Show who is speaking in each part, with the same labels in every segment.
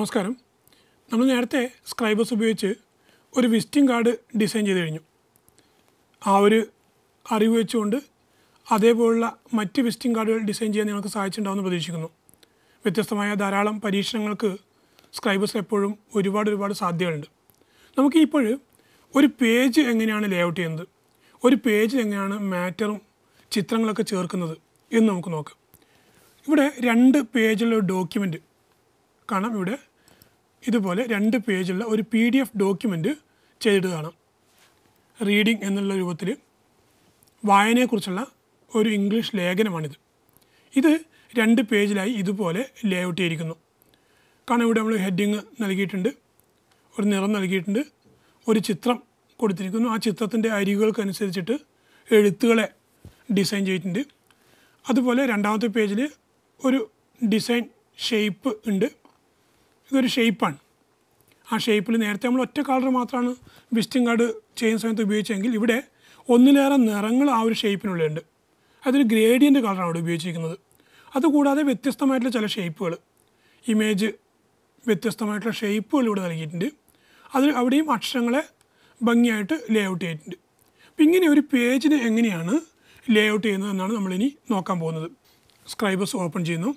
Speaker 1: നമസ്കാരം നമ്മൾ നേരത്തെ സ്ക്രൈബേഴ്സ് ഉപയോഗിച്ച് ഒരു വിസിറ്റിംഗ് കാർഡ് ഡിസൈൻ ചെയ്ത് കഴിഞ്ഞു ആ ഒരു അറിവ് വെച്ചുകൊണ്ട് അതേപോലുള്ള മറ്റ് വിസിറ്റിംഗ് കാർഡുകൾ ഡിസൈൻ ചെയ്യാൻ നിങ്ങൾക്ക് സഹായിച്ചിട്ടുണ്ടാവുമെന്ന് പ്രതീക്ഷിക്കുന്നു വ്യത്യസ്തമായ ധാരാളം പരീക്ഷണങ്ങൾക്ക് സ്ക്രൈബേഴ്സ് എപ്പോഴും ഒരുപാട് ഒരുപാട് സാധ്യതകളുണ്ട് നമുക്ക് ഇപ്പോൾ ഒരു പേജ് എങ്ങനെയാണ് ലേഔട്ട് ചെയ്യുന്നത് ഒരു പേജിൽ എങ്ങനെയാണ് മാറ്ററും ചിത്രങ്ങളൊക്കെ ചേർക്കുന്നത് എന്ന് നമുക്ക് നോക്കാം ഇവിടെ രണ്ട് പേജുള്ള ഡോക്യുമെൻറ്റ് കാണാം ഇവിടെ ഇതുപോലെ രണ്ട് പേജുള്ള ഒരു പി ഡി എഫ് ഡോക്യുമെൻ്റ് ചെയ്തിട്ട് കാണാം റീഡിംഗ് എന്നുള്ള രൂപത്തിൽ വായനയെക്കുറിച്ചുള്ള ഒരു ഇംഗ്ലീഷ് ലേഖനമാണിത് ഇത് രണ്ട് പേജിലായി ഇതുപോലെ ലേഔട്ട് ചെയ്തിരിക്കുന്നു കാരണം ഇവിടെ നമ്മൾ ഹെഡിങ് നൽകിയിട്ടുണ്ട് ഒരു നിറം നൽകിയിട്ടുണ്ട് ഒരു ചിത്രം കൊടുത്തിരിക്കുന്നു ആ ചിത്രത്തിൻ്റെ അരികുകൾക്കനുസരിച്ചിട്ട് എഴുത്തുകളെ ഡിസൈൻ ചെയ്തിട്ടുണ്ട് അതുപോലെ രണ്ടാമത്തെ പേജിൽ ഒരു ഡിസൈൻ ഷേപ്പ് ഉണ്ട് ഇതൊരു ഷേപ്പാണ് ആ ഷേപ്പിൽ നേരത്തെ നമ്മൾ ഒറ്റ കളർ മാത്രമാണ് വിസിറ്റിംഗ് കാർഡ് ചെയ്യുന്ന സമയത്ത് ഉപയോഗിച്ചെങ്കിൽ ഇവിടെ ഒന്നിലേറെ നിറങ്ങൾ ആ ഒരു ഷേപ്പിനുള്ളിലുണ്ട് അതൊരു ഗ്രേഡിയൻ്റ് കളറാണ് അവിടെ ഉപയോഗിച്ചിരിക്കുന്നത് അതുകൂടാതെ വ്യത്യസ്തമായിട്ടുള്ള ചില ഷേപ്പുകൾ ഇമേജ് വ്യത്യസ്തമായിട്ടുള്ള ഷേപ്പുകൾ ഇവിടെ നൽകിയിട്ടുണ്ട് അതിൽ അവിടെയും അക്ഷരങ്ങളെ ഭംഗിയായിട്ട് ലേ ഔട്ട് ചെയ്തിട്ടുണ്ട് അപ്പം ഇങ്ങനെ ഒരു പേജിന് എങ്ങനെയാണ് ലേ ഔട്ട് ചെയ്യുന്നതെന്നാണ് നമ്മളിനി നോക്കാൻ പോകുന്നത് സ്ക്രൈബേഴ്സ് ഓപ്പൺ ചെയ്യുന്നു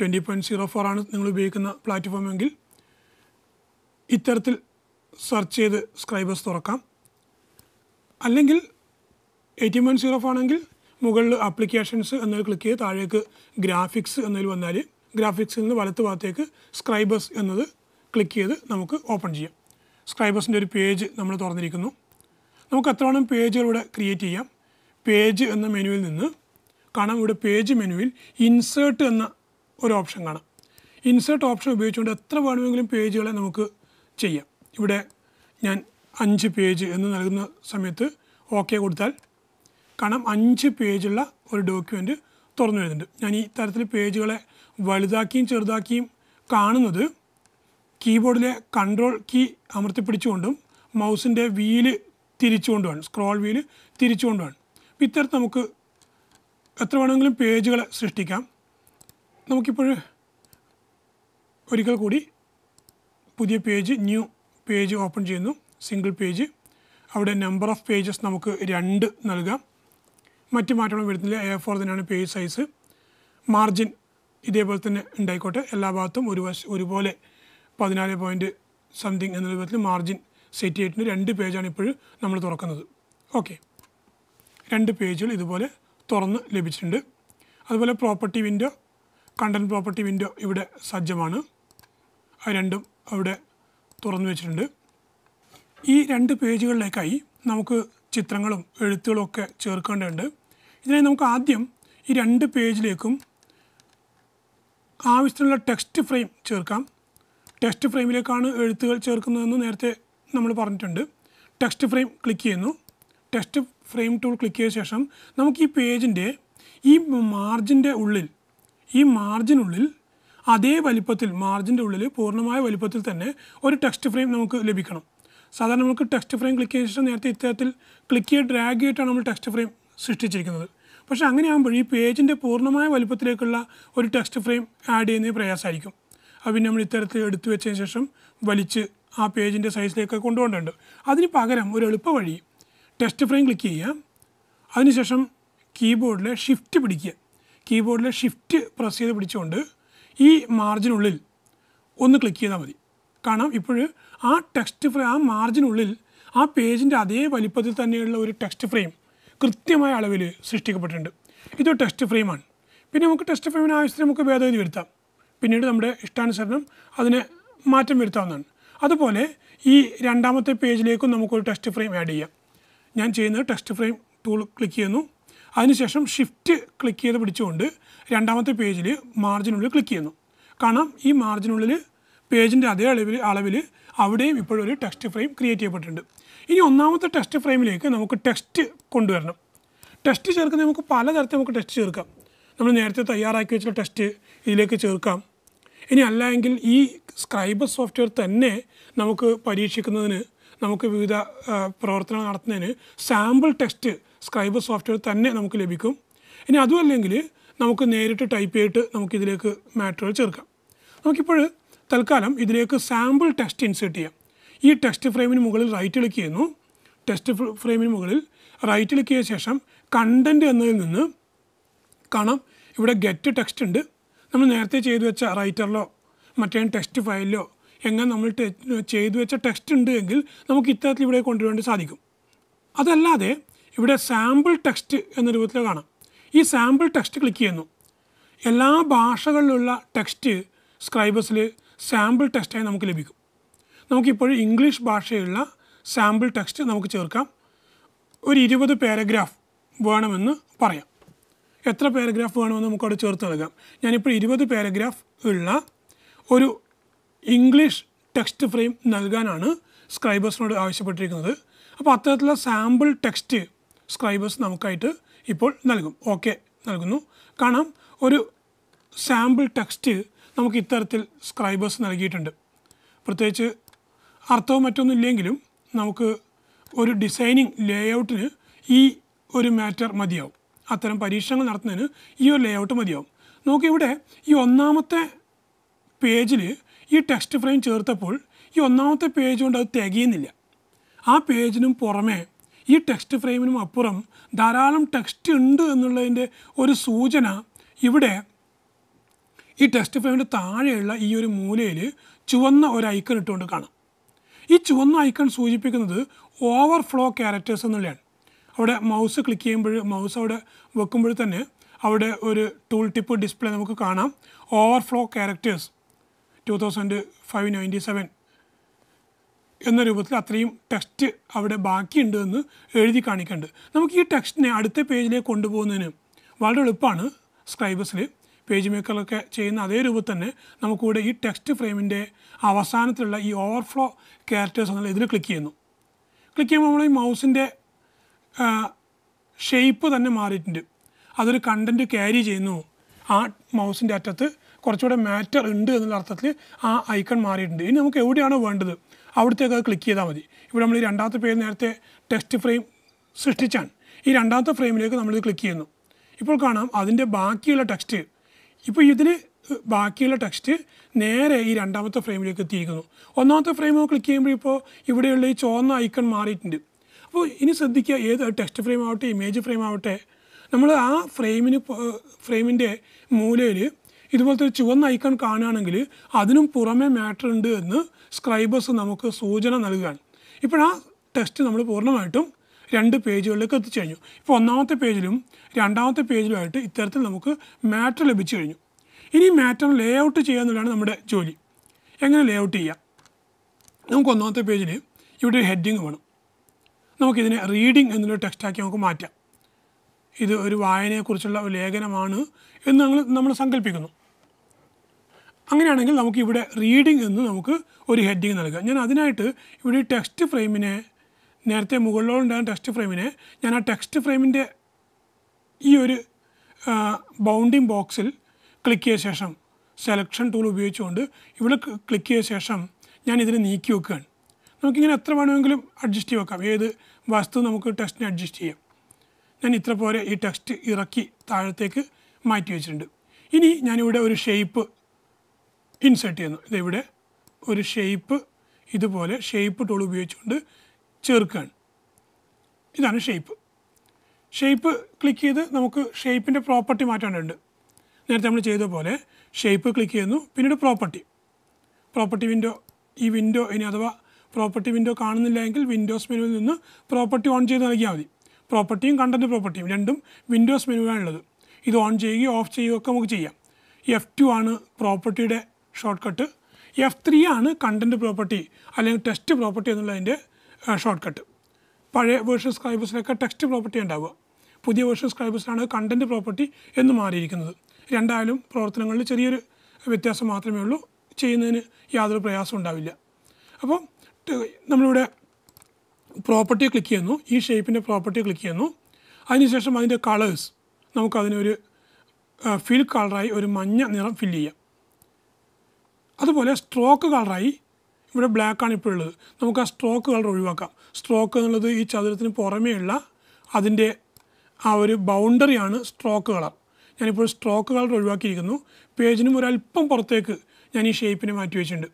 Speaker 1: ട്വൻറ്റി പോയിൻറ്റ് സീറോ ഫോർ ആണ് നിങ്ങൾ ഉപയോഗിക്കുന്ന പ്ലാറ്റ്ഫോം എങ്കിൽ ഇത്തരത്തിൽ സെർച്ച് ചെയ്ത് സ്ക്രൈബേഴ്സ് തുറക്കാം അല്ലെങ്കിൽ എയ്റ്റി പോയിൻറ്റ് സീറോ ആണെങ്കിൽ മുകളിൽ ആപ്ലിക്കേഷൻസ് എന്നതിൽ ക്ലിക്ക് ചെയ്ത് താഴേക്ക് ഗ്രാഫിക്സ് എന്നതിൽ വന്നാൽ ഗ്രാഫിക്സിൽ നിന്ന് വലത്ത് ഭാഗത്തേക്ക് സ്ക്രൈബേഴ്സ് എന്നത് ക്ലിക്ക് ചെയ്ത് നമുക്ക് ഓപ്പൺ ചെയ്യാം സ്ക്രൈബേഴ്സിൻ്റെ ഒരു പേജ് നമ്മൾ തുറന്നിരിക്കുന്നു നമുക്ക് എത്രോണം പേജുകൾ ഇവിടെ ക്രിയേറ്റ് ചെയ്യാം പേജ് എന്ന മെനുവിൽ നിന്ന് കാണാം ഇവിടെ പേജ് മെനുവിൽ ഇൻസേർട്ട് എന്ന ഒരു ഓപ്ഷൻ കാണാം ഇൻസേർട്ട് ഓപ്ഷൻ ഉപയോഗിച്ചുകൊണ്ട് എത്ര വേണമെങ്കിലും പേജുകളെ നമുക്ക് ചെയ്യാം ഇവിടെ ഞാൻ അഞ്ച് പേജ് എന്ന് നൽകുന്ന സമയത്ത് ഓക്കെ കൊടുത്താൽ കാണാം അഞ്ച് പേജുള്ള ഒരു ഡോക്യുമെൻറ്റ് തുറന്നു വരുന്നുണ്ട് ഞാൻ ഈ തരത്തിൽ പേജുകളെ വലുതാക്കിയും ചെറുതാക്കിയും കാണുന്നത് കീബോർഡിലെ കൺട്രോൾ കീ അമർത്തിപ്പിടിച്ചുകൊണ്ടും മൗസിൻ്റെ വീല് തിരിച്ചുകൊണ്ടുമാണ് സ്ക്രോൾ വീല് തിരിച്ചുകൊണ്ടുമാണ് ഇത്തരത്തിൽ നമുക്ക് എത്ര വേണമെങ്കിലും പേജുകളെ സൃഷ്ടിക്കാം നമുക്കിപ്പോൾ ഒരിക്കൽ കൂടി പുതിയ പേജ് ന്യൂ പേജ് ഓപ്പൺ ചെയ്യുന്നു സിംഗിൾ പേജ് അവിടെ നമ്പർ ഓഫ് പേജസ് നമുക്ക് രണ്ട് നൽകാം മറ്റ് മാറ്റങ്ങൾ വരുന്നില്ല എ ഫോർ തന്നെയാണ് പേജ് സൈസ് മാർജിൻ ഇതേപോലെ തന്നെ ഉണ്ടായിക്കോട്ടെ എല്ലാ ഭാഗത്തും ഒരു വശം ഒരുപോലെ പതിനാല് പോയിൻറ്റ് സംതിങ് എന്ന രൂപത്തിൽ മാർജിൻ സെറ്റ് ചെയ്തിട്ടുണ്ട് രണ്ട് പേജാണ് ഇപ്പോഴും നമ്മൾ തുറക്കുന്നത് ഓക്കെ രണ്ട് പേജുകൾ ഇതുപോലെ തുറന്ന് ലഭിച്ചിട്ടുണ്ട് അതുപോലെ property window content property window ഇവിടെ സജ്ജമാണ് ആ രണ്ടും അവിടെ തുറന്നു വെച്ചിട്ടുണ്ട് ഈ രണ്ട് പേജുകളിലേക്കായി നമുക്ക് ചിത്രങ്ങളും എഴുത്തുകളും ഒക്കെ ചേർക്കേണ്ടതുണ്ട് ഇതിനായി നമുക്ക് ആദ്യം ഈ രണ്ട് പേജിലേക്കും ആവശ്യത്തിനുള്ള ടെക്സ്റ്റ് ഫ്രെയിം ചേർക്കാം ടെക്സ്റ്റ് ഫ്രെയിമിലേക്കാണ് എഴുത്തുകൾ ചേർക്കുന്നതെന്ന് നേരത്തെ നമ്മൾ പറഞ്ഞിട്ടുണ്ട് ടെക്സ്റ്റ് ഫ്രെയിം ക്ലിക്ക് ചെയ്യുന്നു ടെക്സ്റ്റ് ഫ്രെയിം ടൂൾ ക്ലിക്ക് ചെയ്ത ശേഷം നമുക്ക് ഈ പേജിൻ്റെ ഈ മാർജിൻ്റെ ഉള്ളിൽ ഈ മാർജിനുള്ളിൽ അതേ വലിപ്പത്തിൽ മാർജിൻ്റെ ഉള്ളിൽ പൂർണ്ണമായ വലിപ്പത്തിൽ തന്നെ ഒരു ടെക്സ്റ്റ് ഫ്രെയിം നമുക്ക് ലഭിക്കണം സാധാരണ നമുക്ക് ടെക്സ്റ്റ് ഫ്രെയിം ക്ലിക്ക് ചെയ്ത ശേഷം നേരത്തെ ഇത്തരത്തിൽ ക്ലിക്ക് ചെയ്ത് ഡ്രാഗ് ചെയ്തിട്ടാണ് നമ്മൾ ടെക്സ്റ്റ് ഫ്രെയിം സൃഷ്ടിച്ചിരിക്കുന്നത് പക്ഷേ ആകുമ്പോൾ ഈ പേജിൻ്റെ പൂർണ്ണമായ വലിപ്പത്തിലേക്കുള്ള ഒരു ടെക്സ്റ്റ് ഫ്രെയിം ആഡ് ചെയ്യുന്നത് പ്രയാസമായിരിക്കും അത് പിന്നെ നമ്മൾ ഇത്തരത്തിൽ എടുത്തു വെച്ചതിന് ശേഷം വലിച്ച് ആ പേജിൻ്റെ സൈസിലേക്ക് കൊണ്ടുപോകേണ്ടതുണ്ട് അതിന് പകരം ഒരു എളുപ്പ വഴി ടെക്സ്റ്റ് ഫ്രെയിം ക്ലിക്ക് ചെയ്യുക അതിനുശേഷം കീബോർഡിലെ ഷിഫ്റ്റ് പിടിക്കുക കീബോർഡിൽ ഷിഫ്റ്റ് പ്രസ് ചെയ്ത് പിടിച്ചുകൊണ്ട് ഈ മാർജിനുള്ളിൽ ഒന്ന് ക്ലിക്ക് ചെയ്താൽ മതി കാണാം ഇപ്പോൾ ആ ടെക്സ്റ്റ് ഫ്രെയിം ആ മാർജിനുള്ളിൽ ആ പേജിൻ്റെ അതേ വലിപ്പത്തിൽ തന്നെയുള്ള ഒരു ടെക്സ്റ്റ് ഫ്രെയിം കൃത്യമായ അളവിൽ സൃഷ്ടിക്കപ്പെട്ടിട്ടുണ്ട് ഇതൊരു ടെക്സ്റ്റ് ഫ്രെയിമാണ് പിന്നെ നമുക്ക് ടെക്സ്റ്റ് ഫ്രെയിമിന് ആവശ്യത്തിന് നമുക്ക് ഭേദഗതി വരുത്താം പിന്നീട് നമ്മുടെ ഇഷ്ടാനുസരണം അതിനെ മാറ്റം വരുത്താവുന്നതാണ് അതുപോലെ ഈ രണ്ടാമത്തെ പേജിലേക്കും നമുക്കൊരു ടെക്സ്റ്റ് ഫ്രെയിം ആഡ് ചെയ്യാം ഞാൻ ചെയ്യുന്നത് ടെക്സ്റ്റ് ഫ്രെയിം ടൂൾ ക്ലിക്ക് ചെയ്യുന്നു അതിനുശേഷം ഷിഫ്റ്റ് ക്ലിക്ക് ചെയ്ത് പിടിച്ചുകൊണ്ട് രണ്ടാമത്തെ പേജിൽ മാർജിനുള്ളിൽ ക്ലിക്ക് ചെയ്യുന്നു കാണാം ഈ മാർജിനുള്ളിൽ പേജിൻ്റെ അതേ അളവിൽ അളവിൽ അവിടെയും ഇപ്പോഴൊരു ഒരു ടെക്സ്റ്റ് ഫ്രെയിം ക്രിയേറ്റ് ചെയ്യപ്പെട്ടിട്ടുണ്ട് ഇനി ഒന്നാമത്തെ ടെക്സ്റ്റ് ഫ്രെയിമിലേക്ക് നമുക്ക് ടെക്സ്റ്റ് കൊണ്ടുവരണം ടെക്സ്റ്റ് ചേർക്കുന്ന നമുക്ക് പലതരത്തിൽ നമുക്ക് ടെക്സ്റ്റ് ചേർക്കാം നമ്മൾ നേരത്തെ തയ്യാറാക്കി വെച്ച ടെക്സ്റ്റ് ഇതിലേക്ക് ചേർക്കാം ഇനി അല്ലെങ്കിൽ ഈ സ്ക്രൈബർ സോഫ്റ്റ്വെയർ തന്നെ നമുക്ക് പരീക്ഷിക്കുന്നതിന് നമുക്ക് വിവിധ പ്രവർത്തനങ്ങൾ നടത്തുന്നതിന് സാമ്പിൾ ടെക്സ്റ്റ് സ്ക്രൈബ് സോഫ്റ്റ്വെയർ തന്നെ നമുക്ക് ലഭിക്കും ഇനി അതുമല്ലെങ്കിൽ നമുക്ക് നേരിട്ട് ടൈപ്പ് ചെയ്തിട്ട് നമുക്കിതിലേക്ക് മാറ്ററുകൾ ചേർക്കാം നമുക്കിപ്പോൾ തൽക്കാലം ഇതിലേക്ക് സാമ്പിൾ ടെസ്റ്റ് ഇൻസേർട്ട് ചെയ്യാം ഈ ടെസ്റ്റ് ഫ്രെയിമിന് മുകളിൽ റൈറ്റ് ക്ലിക്ക് ചെയ്യുന്നു ടെസ്റ്റ് ഫ്രെയിമിന് മുകളിൽ റൈറ്റ് ക്ലിക്ക് ചെയ്ത ശേഷം കണ്ടൻറ്റ് എന്നതിൽ നിന്ന് കാണാം ഇവിടെ ഗെറ്റ് ടെക്സ്റ്റ് ഉണ്ട് നമ്മൾ നേരത്തെ ചെയ്തു വെച്ച റൈറ്ററിലോ മറ്റേ ടെക്സ്റ്റ് ഫയലിലോ എങ്ങനെ നമ്മൾ ചെയ്തു വെച്ച ടെക്സ്റ്റ് ഉണ്ട് എങ്കിൽ നമുക്ക് ഇത്തരത്തിൽ ഇവിടെ കൊണ്ടുവരേണ്ടി സാധിക്കും അതല്ലാതെ ഇവിടെ സാമ്പിൾ ടെക്സ്റ്റ് എന്ന രൂപത്തിൽ കാണാം ഈ സാമ്പിൾ ടെക്സ്റ്റ് ക്ലിക്ക് ചെയ്യുന്നു എല്ലാ ഭാഷകളിലുള്ള ടെക്സ്റ്റ് സ്ക്രൈബേഴ്സിൽ സാമ്പിൾ ടെക്സ്റ്റായി നമുക്ക് ലഭിക്കും നമുക്കിപ്പോൾ ഇംഗ്ലീഷ് ഭാഷയുള്ള സാമ്പിൾ ടെക്സ്റ്റ് നമുക്ക് ചേർക്കാം ഒരു ഇരുപത് പാരഗ്രാഫ് വേണമെന്ന് പറയാം എത്ര പാരഗ്രാഫ് വേണമെന്ന് നമുക്കവിടെ ചേർത്ത് നൽകാം ഞാനിപ്പോൾ ഇരുപത് പാരഗ്രാഫ് ഉള്ള ഒരു ഇംഗ്ലീഷ് ടെക്സ്റ്റ് ഫ്രെയിം നൽകാനാണ് സ്ക്രൈബേഴ്സിനോട് ആവശ്യപ്പെട്ടിരിക്കുന്നത് അപ്പോൾ അത്തരത്തിലുള്ള സാമ്പിൾ ടെക്സ്റ്റ് സ്ക്രൈബേഴ്സ് നമുക്കായിട്ട് ഇപ്പോൾ നൽകും ഓക്കെ നൽകുന്നു കാണാം ഒരു സാമ്പിൾ ടെക്സ്റ്റ് നമുക്ക് ഇത്തരത്തിൽ സ്ക്രൈബേഴ്സ് നൽകിയിട്ടുണ്ട് പ്രത്യേകിച്ച് അർത്ഥവും മറ്റൊന്നും ഇല്ലെങ്കിലും നമുക്ക് ഒരു ഡിസൈനിങ് ഔട്ടിന് ഈ ഒരു മാറ്റർ മതിയാവും അത്തരം പരീക്ഷണങ്ങൾ നടത്തുന്നതിന് ഈ ഒരു ലേഔട്ട് മതിയാവും ഇവിടെ ഈ ഒന്നാമത്തെ പേജിൽ ഈ ടെക്സ്റ്റ് ഫ്രെയിം ചേർത്തപ്പോൾ ഈ ഒന്നാമത്തെ പേജ് കൊണ്ട് അത് തികയുന്നില്ല ആ പേജിനും പുറമേ ഈ ടെക്സ്റ്റ് ഫ്രെയിമിനും അപ്പുറം ധാരാളം ടെക്സ്റ്റ് ഉണ്ട് എന്നുള്ളതിൻ്റെ ഒരു സൂചന ഇവിടെ ഈ ടെക്സ്റ്റ് ഫ്രെയിമിൻ്റെ താഴെയുള്ള ഈ ഒരു മൂലയിൽ ചുവന്ന ഒരു ഐക്കൺ ഇട്ടുകൊണ്ട് കാണാം ഈ ചുവന്ന ഐക്കൺ സൂചിപ്പിക്കുന്നത് ഓവർഫ്ലോ ക്യാരക്ടേഴ്സ് എന്നുള്ളതാണ് അവിടെ മൗസ് ക്ലിക്ക് ചെയ്യുമ്പോൾ മൗസ് അവിടെ വെക്കുമ്പോൾ തന്നെ അവിടെ ഒരു ടൂൾ ടിപ്പ് ഡിസ്പ്ലേ നമുക്ക് കാണാം overflow characters two thousand five ninety seven എന്ന രൂപത്തിൽ അത്രയും ടെക്സ്റ്റ് അവിടെ ബാക്കിയുണ്ട് എന്ന് എഴുതി കാണിക്കേണ്ടത് നമുക്ക് ഈ ടെക്സ്റ്റിനെ അടുത്ത പേജിലേക്ക് കൊണ്ടുപോകുന്നതിന് വളരെ എളുപ്പമാണ് സ്ക്രൈബേഴ്സിൽ പേജ് മേക്കറിലൊക്കെ ചെയ്യുന്ന അതേ രൂപത്തിൽ തന്നെ നമുക്കിവിടെ ഈ ടെക്സ്റ്റ് ഫ്രെയിമിൻ്റെ അവസാനത്തിലുള്ള ഈ ഓവർഫ്ലോ ക്യാരക്ടേഴ്സ് എന്നുള്ള ഇതിൽ ക്ലിക്ക് ചെയ്യുന്നു ക്ലിക്ക് ചെയ്യുമ്പോൾ നമ്മൾ ഈ മൗസിൻ്റെ ഷേപ്പ് തന്നെ മാറിയിട്ടുണ്ട് അതൊരു കണ്ടൻറ്റ് ക്യാരി ചെയ്യുന്നു ആ മൗസിൻ്റെ അറ്റത്ത് കുറച്ചുകൂടെ മാറ്റർ ഉണ്ട് എന്നുള്ള അർത്ഥത്തിൽ ആ ഐക്കൺ മാറിയിട്ടുണ്ട് ഇനി നമുക്ക് എവിടെയാണ് വേണ്ടത് അവിടത്തേക്ക് അത് ക്ലിക്ക് ചെയ്താൽ മതി ഇവിടെ നമ്മൾ ഈ രണ്ടാമത്തെ പേര് നേരത്തെ ടെക്സ്റ്റ് ഫ്രെയിം സൃഷ്ടിച്ചാണ് ഈ രണ്ടാമത്തെ ഫ്രെയിമിലേക്ക് നമ്മളിത് ക്ലിക്ക് ചെയ്യുന്നു ഇപ്പോൾ കാണാം അതിൻ്റെ ബാക്കിയുള്ള ടെക്സ്റ്റ് ഇപ്പോൾ ഇതിൽ ബാക്കിയുള്ള ടെക്സ്റ്റ് നേരെ ഈ രണ്ടാമത്തെ ഫ്രെയിമിലേക്ക് എത്തിയിരിക്കുന്നു ഒന്നാമത്തെ ഫ്രെയിം ക്ലിക്ക് ചെയ്യുമ്പോൾ ഇപ്പോൾ ഇവിടെയുള്ള ഈ ചുവന്ന ഐക്കൺ മാറിയിട്ടുണ്ട് അപ്പോൾ ഇനി ശ്രദ്ധിക്കുക ഏത് ടെക്സ്റ്റ് ഫ്രെയിം ആവട്ടെ ഇമേജ് ഫ്രെയിം ആവട്ടെ നമ്മൾ ആ ഫ്രെയിമിന് ഫ്രെയിമിൻ്റെ മൂലയിൽ ഇതുപോലത്തെ ഒരു ചുവന്ന ഐക്കൺ കാണുകയാണെങ്കിൽ അതിനും പുറമെ മാറ്റർ ഉണ്ട് എന്ന് സ്ക്രൈബേഴ്സ് നമുക്ക് സൂചന നൽകുകയാണ് ഇപ്പോഴാ ടെസ്റ്റ് നമ്മൾ പൂർണ്ണമായിട്ടും രണ്ട് പേജുകളിലേക്ക് എത്തിച്ചു കഴിഞ്ഞു ഇപ്പോൾ ഒന്നാമത്തെ പേജിലും രണ്ടാമത്തെ പേജിലുമായിട്ട് ഇത്തരത്തിൽ നമുക്ക് മാറ്റർ ലഭിച്ചു കഴിഞ്ഞു ഇനി മാറ്റർ ലേ ഔട്ട് ചെയ്യുക എന്നുള്ളതാണ് നമ്മുടെ ജോലി എങ്ങനെ ലേ ഔട്ട് ചെയ്യാം നമുക്ക് ഒന്നാമത്തെ പേജിൽ ഇവിടെ ഒരു ഹെഡിങ് വേണം നമുക്കിതിനെ റീഡിങ് എന്നൊരു ടെക്സ്റ്റാക്കി നമുക്ക് മാറ്റാം ഇത് ഒരു വായനയെക്കുറിച്ചുള്ള ഒരു ലേഖനമാണ് എന്ന് നമ്മൾ നമ്മൾ സങ്കല്പിക്കുന്നു അങ്ങനെയാണെങ്കിൽ നമുക്ക് ഇവിടെ റീഡിംഗ് എന്ന് നമുക്ക് ഒരു ഹെഡിങ് നൽകാം ഞാൻ അതിനായിട്ട് ഇവിടെ ഈ ടെക്സ്റ്റ് ഫ്രെയിമിനെ നേരത്തെ മുകളിലോണ്ടായ ടെക്സ്റ്റ് ഫ്രെയിമിനെ ഞാൻ ആ ടെക്സ്റ്റ് ഫ്രെയിമിൻ്റെ ഈ ഒരു ബൗണ്ടിങ് ബോക്സിൽ ക്ലിക്ക് ചെയ്ത ശേഷം സെലക്ഷൻ ടൂൾ ഉപയോഗിച്ചുകൊണ്ട് ഇവിടെ ക്ലിക്ക് ചെയ്ത ശേഷം ഞാൻ ഇതിനെ നീക്കി വെക്കുകയാണ് നമുക്കിങ്ങനെ എത്ര വേണമെങ്കിലും അഡ്ജസ്റ്റ് ചെയ്ത് വെക്കാം ഏത് വസ്തു നമുക്ക് ടെക്സ്റ്റിനെ അഡ്ജസ്റ്റ് ചെയ്യാം ഞാൻ ഇത്ര പോലെ ഈ ടെക്സ്റ്റ് ഇറക്കി താഴത്തേക്ക് മാറ്റി വെച്ചിട്ടുണ്ട് ഇനി ഞാനിവിടെ ഒരു ഷേപ്പ് ഇൻസെർട്ട് ചെയ്യുന്നു ഇതിവിടെ ഒരു ഷേപ്പ് ഇതുപോലെ ഷേപ്പ് ടൂൾ ഉപയോഗിച്ചുകൊണ്ട് ചേർക്കുകയാണ് ഇതാണ് ഷേപ്പ് ഷേപ്പ് ക്ലിക്ക് ചെയ്ത് നമുക്ക് ഷേപ്പിൻ്റെ പ്രോപ്പർട്ടി മാറ്റാനുണ്ട് നേരത്തെ നമ്മൾ ചെയ്ത പോലെ ഷേപ്പ് ക്ലിക്ക് ചെയ്യുന്നു പിന്നീട് പ്രോപ്പർട്ടി പ്രോപ്പർട്ടി വിൻഡോ ഈ വിൻഡോ ഇനി അഥവാ പ്രോപ്പർട്ടി വിൻഡോ കാണുന്നില്ല എങ്കിൽ വിൻഡോസ് മെനുവിൽ നിന്ന് പ്രോപ്പർട്ടി ഓൺ ചെയ്ത് നൽകിയാൽ മതി പ്രോപ്പർട്ടിയും കണ്ടൻറ്റ് പ്രോപ്പർട്ടിയും രണ്ടും വിൻഡോസ് മെനുവാണുള്ളത് ഇത് ഓൺ ചെയ്യുകയും ഓഫ് ചെയ്യുകയൊക്കെ ഒക്കെ നമുക്ക് ചെയ്യാം എഫ് ടു ആണ് പ്രോപ്പർട്ടിയുടെ ഷോർട്ട് കട്ട് എഫ് ത്രീ ആണ് കണ്ടൻറ്റ് പ്രോപ്പർട്ടി അല്ലെങ്കിൽ ടെക്സ്റ്റ് പ്രോപ്പർട്ടി എന്നുള്ളതിൻ്റെ ഷോർട്ട് കട്ട് പഴയ വേർഷൻ സ്ക്രൈബേഴ്സിലൊക്കെ ടെക്സ്റ്റ് പ്രോപ്പർട്ടി ഉണ്ടാവുക പുതിയ വേർഷൻ സ്ക്രൈബേഴ്സിലാണ് കണ്ടൻറ്റ് പ്രോപ്പർട്ടി എന്ന് മാറിയിരിക്കുന്നത് രണ്ടായാലും പ്രവർത്തനങ്ങളിൽ ചെറിയൊരു വ്യത്യാസം മാത്രമേ ഉള്ളൂ ചെയ്യുന്നതിന് യാതൊരു പ്രയാസം ഉണ്ടാവില്ല അപ്പോൾ നമ്മളിവിടെ പ്രോപ്പർട്ടി ക്ലിക്ക് ചെയ്യുന്നു ഈ ഷേപ്പിൻ്റെ പ്രോപ്പർട്ടി ക്ലിക്ക് ചെയ്യുന്നു അതിനുശേഷം അതിൻ്റെ കളേഴ്സ് നമുക്കതിനൊരു ഫിൽ കളറായി ഒരു മഞ്ഞ നിറം ഫില്ല് ചെയ്യാം അതുപോലെ സ്ട്രോക്ക് കളറായി ഇവിടെ ബ്ലാക്കാണ് ഇപ്പോൾ ഉള്ളത് നമുക്ക് ആ സ്ട്രോക്ക് കളർ ഒഴിവാക്കാം സ്ട്രോക്ക് എന്നുള്ളത് ഈ ചതുരത്തിന് പുറമേയുള്ള അതിൻ്റെ ആ ഒരു ബൗണ്ടറിയാണ് സ്ട്രോക്ക് കളർ ഞാനിപ്പോൾ സ്ട്രോക്ക് കളർ ഒഴിവാക്കിയിരിക്കുന്നു പേജിനും ഒരല്പം പുറത്തേക്ക് ഞാൻ ഈ ഷേപ്പിനെ മാറ്റി വെച്ചിട്ടുണ്ട്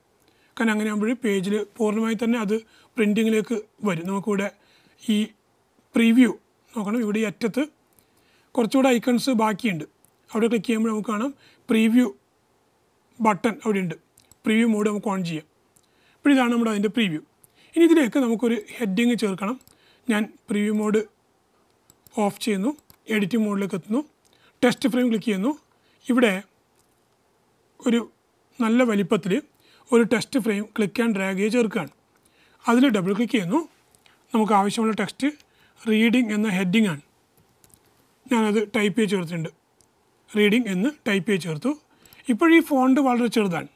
Speaker 1: കാരണം അങ്ങനെ ആകുമ്പോൾ പേജിൽ പൂർണ്ണമായി തന്നെ അത് പ്രിൻറ്റിങ്ങിലേക്ക് വരും നമുക്കിവിടെ ഈ പ്രിവ്യൂ നോക്കണം ഇവിടെ ഈ അറ്റത്ത് കുറച്ചുകൂടെ ഐക്കൺസ് ബാക്കിയുണ്ട് അവിടെ ക്ലിക്ക് ചെയ്യുമ്പോൾ നമുക്ക് കാണാം പ്രിവ്യൂ ബട്ടൺ അവിടെയുണ്ട് പ്രിവ്യൂ മോഡ് നമുക്ക് ഓൺ ചെയ്യാം അപ്പോൾ ഇതാണ് നമ്മുടെ അതിൻ്റെ പ്രിവ്യൂ ഇനി ഇതിലേക്ക് നമുക്കൊരു ഹെഡിങ് ചേർക്കണം ഞാൻ പ്രിവ്യൂ മോഡ് ഓഫ് ചെയ്യുന്നു എഡിറ്റിംഗ് മോഡിലേക്ക് എത്തുന്നു ടെസ്റ്റ് ഫ്രെയിം ക്ലിക്ക് ചെയ്യുന്നു ഇവിടെ ഒരു നല്ല വലിപ്പത്തിൽ ഒരു test frame click and drag ചെയ്ത് ചേർക്കുകയാണ് അതിൽ ഡബിൾ ക്ലിക്ക് ചെയ്യുന്നു നമുക്ക് ആവശ്യമുള്ള ടെക്സ്റ്റ് റീഡിംഗ് എന്ന ഹെഡിങ് ആണ് ഞാനത് ടൈപ്പ് ചെയ്ത് ചേർത്തിട്ടുണ്ട് റീഡിംഗ് എന്ന് ടൈപ്പ് ചെയ്ത് ചേർത്തു ഇപ്പോഴീ ഈ ഫോണ്ട് വളരെ ചെറുതാണ്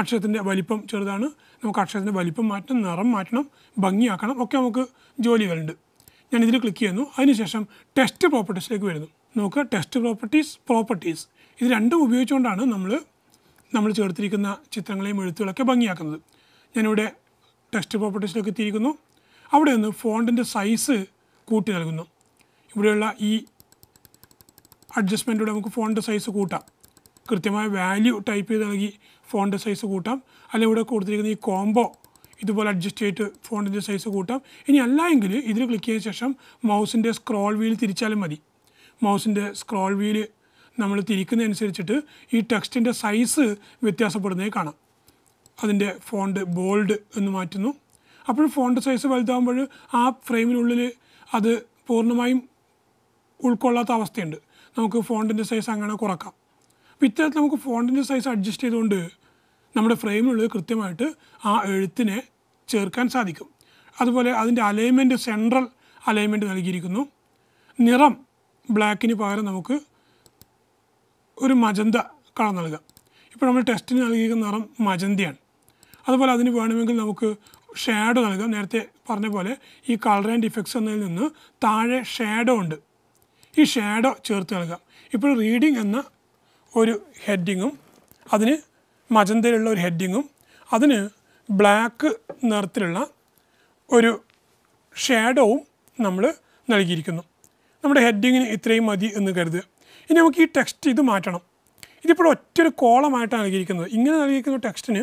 Speaker 1: അക്ഷരത്തിൻ്റെ വലിപ്പം ചെറുതാണ് നമുക്ക് അക്ഷരത്തിൻ്റെ വലിപ്പം മാറ്റണം നിറം മാറ്റണം ഭംഗിയാക്കണം ഒക്കെ നമുക്ക് ജോലികളുണ്ട് ഞാൻ ഇതിൽ ക്ലിക്ക് ചെയ്യുന്നു അതിനുശേഷം ടെസ്റ്റ് പ്രോപ്പർട്ടീസിലേക്ക് വരുന്നു നമുക്ക് ടെസ്റ്റ് പ്രോപ്പർട്ടീസ് പ്രോപ്പർട്ടീസ് ഇത് രണ്ടും ഉപയോഗിച്ചുകൊണ്ടാണ് നമ്മൾ നമ്മൾ ചേർത്തിരിക്കുന്ന ചിത്രങ്ങളെയും എഴുത്തുകളൊക്കെ ഭംഗിയാക്കുന്നത് ഞാനിവിടെ ടെക്സ്റ്റ് പ്രോപ്പർട്ടീസിലേക്ക് എത്തിയിരിക്കുന്നു അവിടെ നിന്ന് ഫോണ്ടിൻ്റെ സൈസ് കൂട്ടി നൽകുന്നു ഇവിടെയുള്ള ഈ അഡ്ജസ്റ്റ്മെൻറ്റോടെ നമുക്ക് ഫോണിൻ്റെ സൈസ് കൂട്ടാം കൃത്യമായ വാല്യൂ ടൈപ്പ് ചെയ്ത് നൽകി ഫോണ്ട് സൈസ് കൂട്ടാം അല്ലെങ്കിൽ ഇവിടെ കൊടുത്തിരിക്കുന്ന ഈ കോംബോ ഇതുപോലെ അഡ്ജസ്റ്റ് ചെയ്തിട്ട് ഫോണിൻ്റെ സൈസ് കൂട്ടാം ഇനി അല്ല എങ്കിൽ ഇതിൽ ക്ലിക്ക് ചെയ്ത ശേഷം മൗസിൻ്റെ സ്ക്രോൾ വീൽ തിരിച്ചാലും മതി മൗസിൻ്റെ സ്ക്രോൾ വീൽ നമ്മൾ തിരിക്കുന്നതനുസരിച്ചിട്ട് ഈ ടെക്സ്റ്റിൻ്റെ സൈസ് വ്യത്യാസപ്പെടുന്നതായി കാണാം അതിൻ്റെ ഫോണ്ട് ബോൾഡ് എന്ന് മാറ്റുന്നു അപ്പോൾ ഫോണ്ട് സൈസ് വലുതാകുമ്പോൾ ആ ഫ്രെയിമിനുള്ളിൽ അത് പൂർണ്ണമായും ഉൾക്കൊള്ളാത്ത അവസ്ഥയുണ്ട് നമുക്ക് ഫോണിൻ്റെ സൈസ് അങ്ങനെ കുറക്കാം അപ്പോൾ ഇത്തരത്തിൽ നമുക്ക് ഫോണിൻ്റെ സൈസ് അഡ്ജസ്റ്റ് ചെയ്തുകൊണ്ട് നമ്മുടെ ഫ്രെയിമിനുള്ളിൽ കൃത്യമായിട്ട് ആ എഴുത്തിനെ ചേർക്കാൻ സാധിക്കും അതുപോലെ അതിൻ്റെ അലൈൻമെൻറ്റ് സെൻട്രൽ അലൈൻമെൻറ്റ് നൽകിയിരിക്കുന്നു നിറം ബ്ലാക്കിന് പകരം നമുക്ക് ഒരു മജന്ത കളർ നൽകാം ഇപ്പോൾ നമ്മൾ ടെസ്റ്റിന് നൽകിയിരിക്കുന്ന നിറം മജന്തയാണ് അതുപോലെ അതിന് വേണമെങ്കിൽ നമുക്ക് ഷാഡോ നൽകാം നേരത്തെ പറഞ്ഞ പോലെ ഈ കളർ ആൻഡ് ഇഫക്ട്സ് എന്നതിൽ നിന്ന് താഴെ ഷാഡോ ഉണ്ട് ഈ ഷാഡോ ചേർത്ത് നൽകാം ഇപ്പോൾ റീഡിംഗ് എന്ന ഒരു ഹെഡിങ്ങും അതിന് മജന്തയിലുള്ള ഒരു ഹെഡിങ്ങും അതിന് ബ്ലാക്ക് നിറത്തിലുള്ള ഒരു ഷാഡോവും നമ്മൾ നൽകിയിരിക്കുന്നു നമ്മുടെ ഹെഡിങ്ങിന് ഇത്രയും മതി എന്ന് കരുതുക ഇനി നമുക്ക് ഈ ടെക്സ്റ്റ് ഇത് മാറ്റണം ഇതിപ്പോൾ ഒരു കോളമായിട്ടാണ് നൽകിയിരിക്കുന്നത് ഇങ്ങനെ നൽകിയിരിക്കുന്ന ടെക്സ്റ്റിന്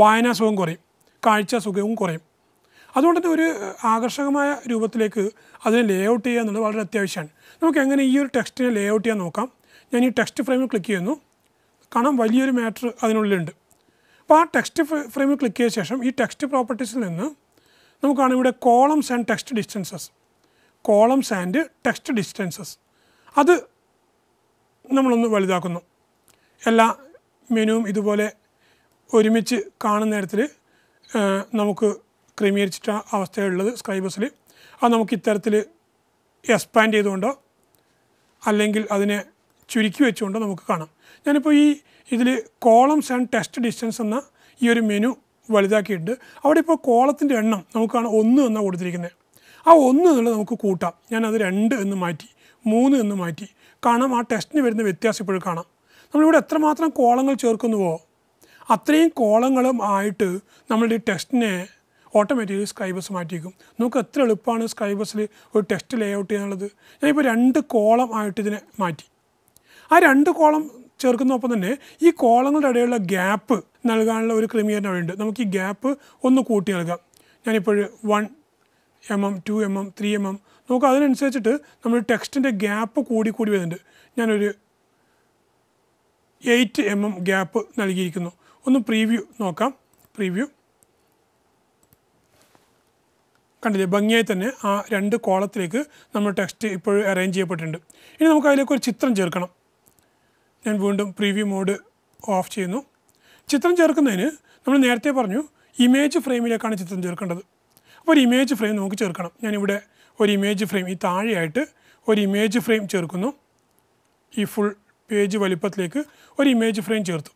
Speaker 1: വായനാസുഖം കുറയും കാഴ്ച സുഖവും കുറയും അതുകൊണ്ട് തന്നെ ഒരു ആകർഷകമായ രൂപത്തിലേക്ക് അതിനെ ലേ ഔട്ട് ചെയ്യുക എന്നുള്ളത് വളരെ അത്യാവശ്യമാണ് നമുക്ക് എങ്ങനെ ഈ ഒരു ടെക്സ്റ്റിനെ ലേ ഔട്ട് ചെയ്യാൻ നോക്കാം ഞാൻ ഈ ടെക്സ്റ്റ് ഫ്രെയിമിൽ ക്ലിക്ക് ചെയ്യുന്നു കാണാം വലിയൊരു മാറ്റർ അതിനുള്ളിലുണ്ട് അപ്പോൾ ആ ടെക്സ്റ്റ് ഫ്രെയിമിൽ ക്ലിക്ക് ചെയ്ത ശേഷം ഈ ടെക്സ്റ്റ് പ്രോപ്പർട്ടീസിൽ നിന്ന് നമുക്കാണ് ഇവിടെ columns and text distances columns and text distances അത് നമ്മളൊന്ന് വലുതാക്കുന്നു എല്ലാ മെനുവും ഇതുപോലെ ഒരുമിച്ച് കാണുന്ന നേരത്തിൽ നമുക്ക് ക്രമീകരിച്ചിട്ട അവസ്ഥയുള്ളത് സ്ക്രൈബേഴ്സിൽ അത് നമുക്ക് ഇത്തരത്തിൽ എക്സ്പാൻഡ് ചെയ്തുകൊണ്ടോ അല്ലെങ്കിൽ അതിനെ ചുരുക്കി വെച്ചുകൊണ്ടോ നമുക്ക് കാണാം ഞാനിപ്പോൾ ഈ ഇതിൽ കോളംസ് ആൻഡ് ടെസ്റ്റ് ഡിസ്റ്റൻസ് എന്ന ഈ ഒരു മെനു വലുതാക്കിയിട്ട് അവിടെ ഇപ്പോൾ കോളത്തിൻ്റെ എണ്ണം നമുക്കാണ് ഒന്ന് എന്നാണ് കൊടുത്തിരിക്കുന്നത് ആ ഒന്ന് എന്നുള്ളത് നമുക്ക് കൂട്ടാം ഞാനത് രണ്ട് എന്ന് മാറ്റി മൂന്ന് എന്ന് മാറ്റി കാണാം ആ ടെസ്റ്റിന് വരുന്ന വ്യത്യാസം ഇപ്പോഴും കാണാം നമ്മളിവിടെ എത്രമാത്രം കോളങ്ങൾ ചേർക്കുന്നുവോ അത്രയും കോളങ്ങളും ആയിട്ട് നമ്മളുടെ ഈ ടെസ്റ്റിനെ ഓട്ടോമാറ്റിക്കലി സ്കൈബസ് മാറ്റിയേക്കും നമുക്ക് എത്ര എളുപ്പമാണ് സ്കൈബസിൽ ഒരു ടെസ്റ്റ് ലേ ഔട്ട് ചെയ്യാനുള്ളത് ഞാനിപ്പോൾ രണ്ട് കോളം ആയിട്ട് ഇതിനെ മാറ്റി ആ രണ്ട് കോളം ചേർക്കുന്നതൊപ്പം തന്നെ ഈ കോളങ്ങളുടെ ഇടയിലുള്ള ഗ്യാപ്പ് നൽകാനുള്ള ഒരു ക്രമീകരണം അവിടെയുണ്ട് നമുക്ക് ഈ ഗ്യാപ്പ് ഒന്ന് കൂട്ടി നൽകാം ഞാനിപ്പോൾ one M M two M M three M M നമുക്ക് അതിനനുസരിച്ചിട്ട് നമ്മൾ ടെക്സ്റ്റിൻ്റെ ഗ്യാപ്പ് കൂടി കൂടി വരുന്നുണ്ട് ഞാനൊരു എയ്റ്റ് എം എം ഗ്യാപ്പ് നൽകിയിരിക്കുന്നു ഒന്ന് പ്രീവ്യൂ നോക്കാം പ്രീവ്യൂ കണ്ടില്ലേ ഭംഗിയായി തന്നെ ആ രണ്ട് കോളത്തിലേക്ക് നമ്മൾ ടെക്സ്റ്റ് ഇപ്പോൾ അറേഞ്ച് ചെയ്യപ്പെട്ടിട്ടുണ്ട് ഇനി നമുക്ക് അതിലേക്ക് ഒരു ചിത്രം ചേർക്കണം ഞാൻ വീണ്ടും പ്രീവ്യൂ മോഡ് ഓഫ് ചെയ്യുന്നു ചിത്രം ചേർക്കുന്നതിന് നമ്മൾ നേരത്തെ പറഞ്ഞു ഇമേജ് ഫ്രെയിമിലേക്കാണ് ചിത്രം ചേർക്കേണ്ടത് അപ്പോൾ ഒരു ഇമേജ് ഫ്രെയിം നമുക്ക് ചേർക്കണം ഞാനിവിടെ ഒരു ഇമേജ് ഫ്രെയിം ഈ താഴെയായിട്ട് ഒരു ഇമേജ് ഫ്രെയിം ചേർക്കുന്നു ഈ ഫുൾ പേജ് വലിപ്പത്തിലേക്ക് ഒരു ഇമേജ് ഫ്രെയിം ചേർത്തു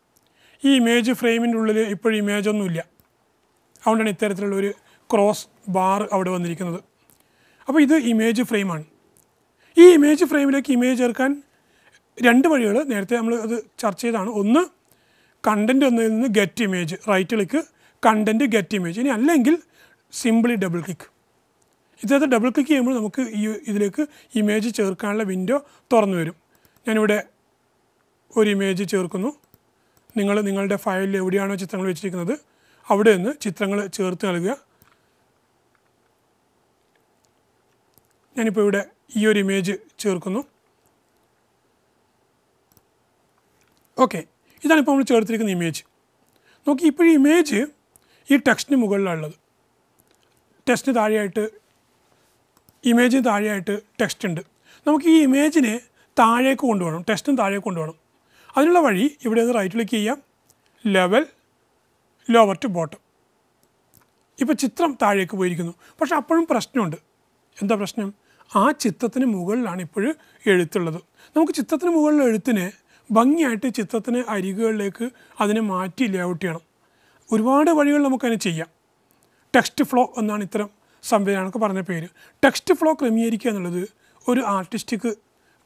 Speaker 1: ഈ ഇമേജ് ഫ്രെയിമിൻ്റെ ഉള്ളിൽ ഇപ്പോഴും ഇമേജൊന്നുമില്ല അതുകൊണ്ടാണ് ഇത്തരത്തിലുള്ള ഒരു ക്രോസ് ബാർ അവിടെ വന്നിരിക്കുന്നത് അപ്പോൾ ഇത് ഇമേജ് ഫ്രെയിമാണ് ഈ ഇമേജ് ഫ്രെയിമിലേക്ക് ഇമേജ് ചേർക്കാൻ രണ്ട് വഴികൾ നേരത്തെ നമ്മൾ അത് ചർച്ച ചെയ്താണ് ഒന്ന് കണ്ടൻറ്റ് എന്നതിൽ നിന്ന് get image right click content get image ഇനി അല്ലെങ്കിൽ സിംപിളി ഡബിൾ ക്ലിക്ക് ഇതിനകത്ത് ഡബിൾ ക്ലിക്ക് ചെയ്യുമ്പോൾ നമുക്ക് ഈ ഇതിലേക്ക് ഇമേജ് ചേർക്കാനുള്ള വിൻഡോ തുറന്നു വരും ഞാനിവിടെ ഒരു ഇമേജ് ചേർക്കുന്നു നിങ്ങൾ നിങ്ങളുടെ ഫയലിൽ എവിടെയാണോ ചിത്രങ്ങൾ വെച്ചിരിക്കുന്നത് അവിടെ നിന്ന് ചിത്രങ്ങൾ ചേർത്ത് നൽകുക ഞാനിപ്പോൾ ഇവിടെ ഈ ഒരു ഇമേജ് ചേർക്കുന്നു ഓക്കെ ഇതാണ് ഇപ്പോൾ നമ്മൾ ചേർത്തിരിക്കുന്ന ഇമേജ് നോക്കി ഇപ്പോൾ ഈ ഇമേജ് ഈ ടെക്സ്റ്റിന് മുകളിലുള്ളത് ടെക്സ്റ്റിന് താഴെയായിട്ട് ഇമേജിന് താഴെയായിട്ട് ടെക്സ്റ്റ് ഉണ്ട് നമുക്ക് ഈ ഇമേജിനെ താഴേക്ക് കൊണ്ടുപോകണം ടെക്സ്റ്റും താഴേക്ക് കൊണ്ടുപോകണം അതിനുള്ള വഴി ഇവിടെ നിന്ന് റൈറ്റ് ക്ലിക്ക് ചെയ്യാം ലെവൽ ലോവർ ടു ബോട്ടം ഇപ്പോൾ ചിത്രം താഴേക്ക് പോയിരിക്കുന്നു പക്ഷെ അപ്പോഴും പ്രശ്നമുണ്ട് എന്താ പ്രശ്നം ആ ചിത്രത്തിന് മുകളിലാണ് ഇപ്പോൾ എഴുത്തുള്ളത് നമുക്ക് ചിത്രത്തിന് മുകളിൽ എഴുത്തിനെ ഭംഗിയായിട്ട് ചിത്രത്തിന് അരികുകളിലേക്ക് അതിനെ മാറ്റി ലേഔട്ട് ചെയ്യണം ഒരുപാട് വഴികൾ നമുക്കതിനെ ചെയ്യാം ടെക്സ്റ്റ് ഫ്ലോ എന്നാണ് ഇത്തരം സംവിധാനമൊക്കെ പറഞ്ഞ പേര് ടെക്സ്റ്റ് ഫ്ലോ ക്രമീകരിക്കുക എന്നുള്ളത് ഒരു ആർട്ടിസ്റ്റിക്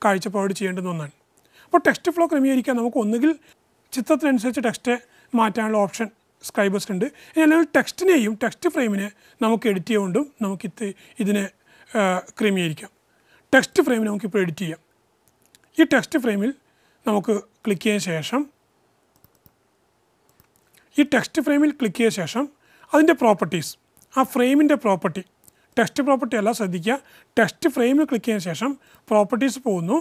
Speaker 1: കാഴ്ചപ്പാട് ചെയ്യേണ്ടത് ഒന്നാണ് അപ്പോൾ ടെക്സ്റ്റ് ഫ്ലോ ക്രമീകരിക്കാൻ നമുക്ക് ഒന്നുകിൽ ചിത്രത്തിനനുസരിച്ച് ടെക്സ്റ്റ് മാറ്റാനുള്ള ഓപ്ഷൻ സ്ക്രൈബേഴ്സ് ഉണ്ട് അല്ലെങ്കിൽ ടെക്സ്റ്റിനെയും ടെക്സ്റ്റ് ഫ്രെയിമിനെ നമുക്ക് എഡിറ്റ് ചെയ്യുകൊണ്ടും നമുക്ക് ഇത് ഇതിനെ ക്രമീകരിക്കാം ടെക്സ്റ്റ് ഫ്രെയിമിനെ നമുക്കിപ്പോൾ എഡിറ്റ് ചെയ്യാം ഈ ടെക്സ്റ്റ് ഫ്രെയിമിൽ നമുക്ക് ക്ലിക്ക് ചെയ്ത ശേഷം ഈ ടെക്സ്റ്റ് ഫ്രെയിമിൽ ക്ലിക്ക് ചെയ്ത ശേഷം അതിൻ്റെ പ്രോപ്പർട്ടീസ് ആ ഫ്രെയിമിൻ്റെ പ്രോപ്പർട്ടി ടെക്സ്റ്റ് പ്രോപ്പർട്ടി അല്ല ശ്രദ്ധിക്കുക ടെക്സ്റ്റ് ഫ്രെയിമിൽ ക്ലിക്ക് ചെയ്ത ശേഷം പ്രോപ്പർട്ടീസ് പോകുന്നു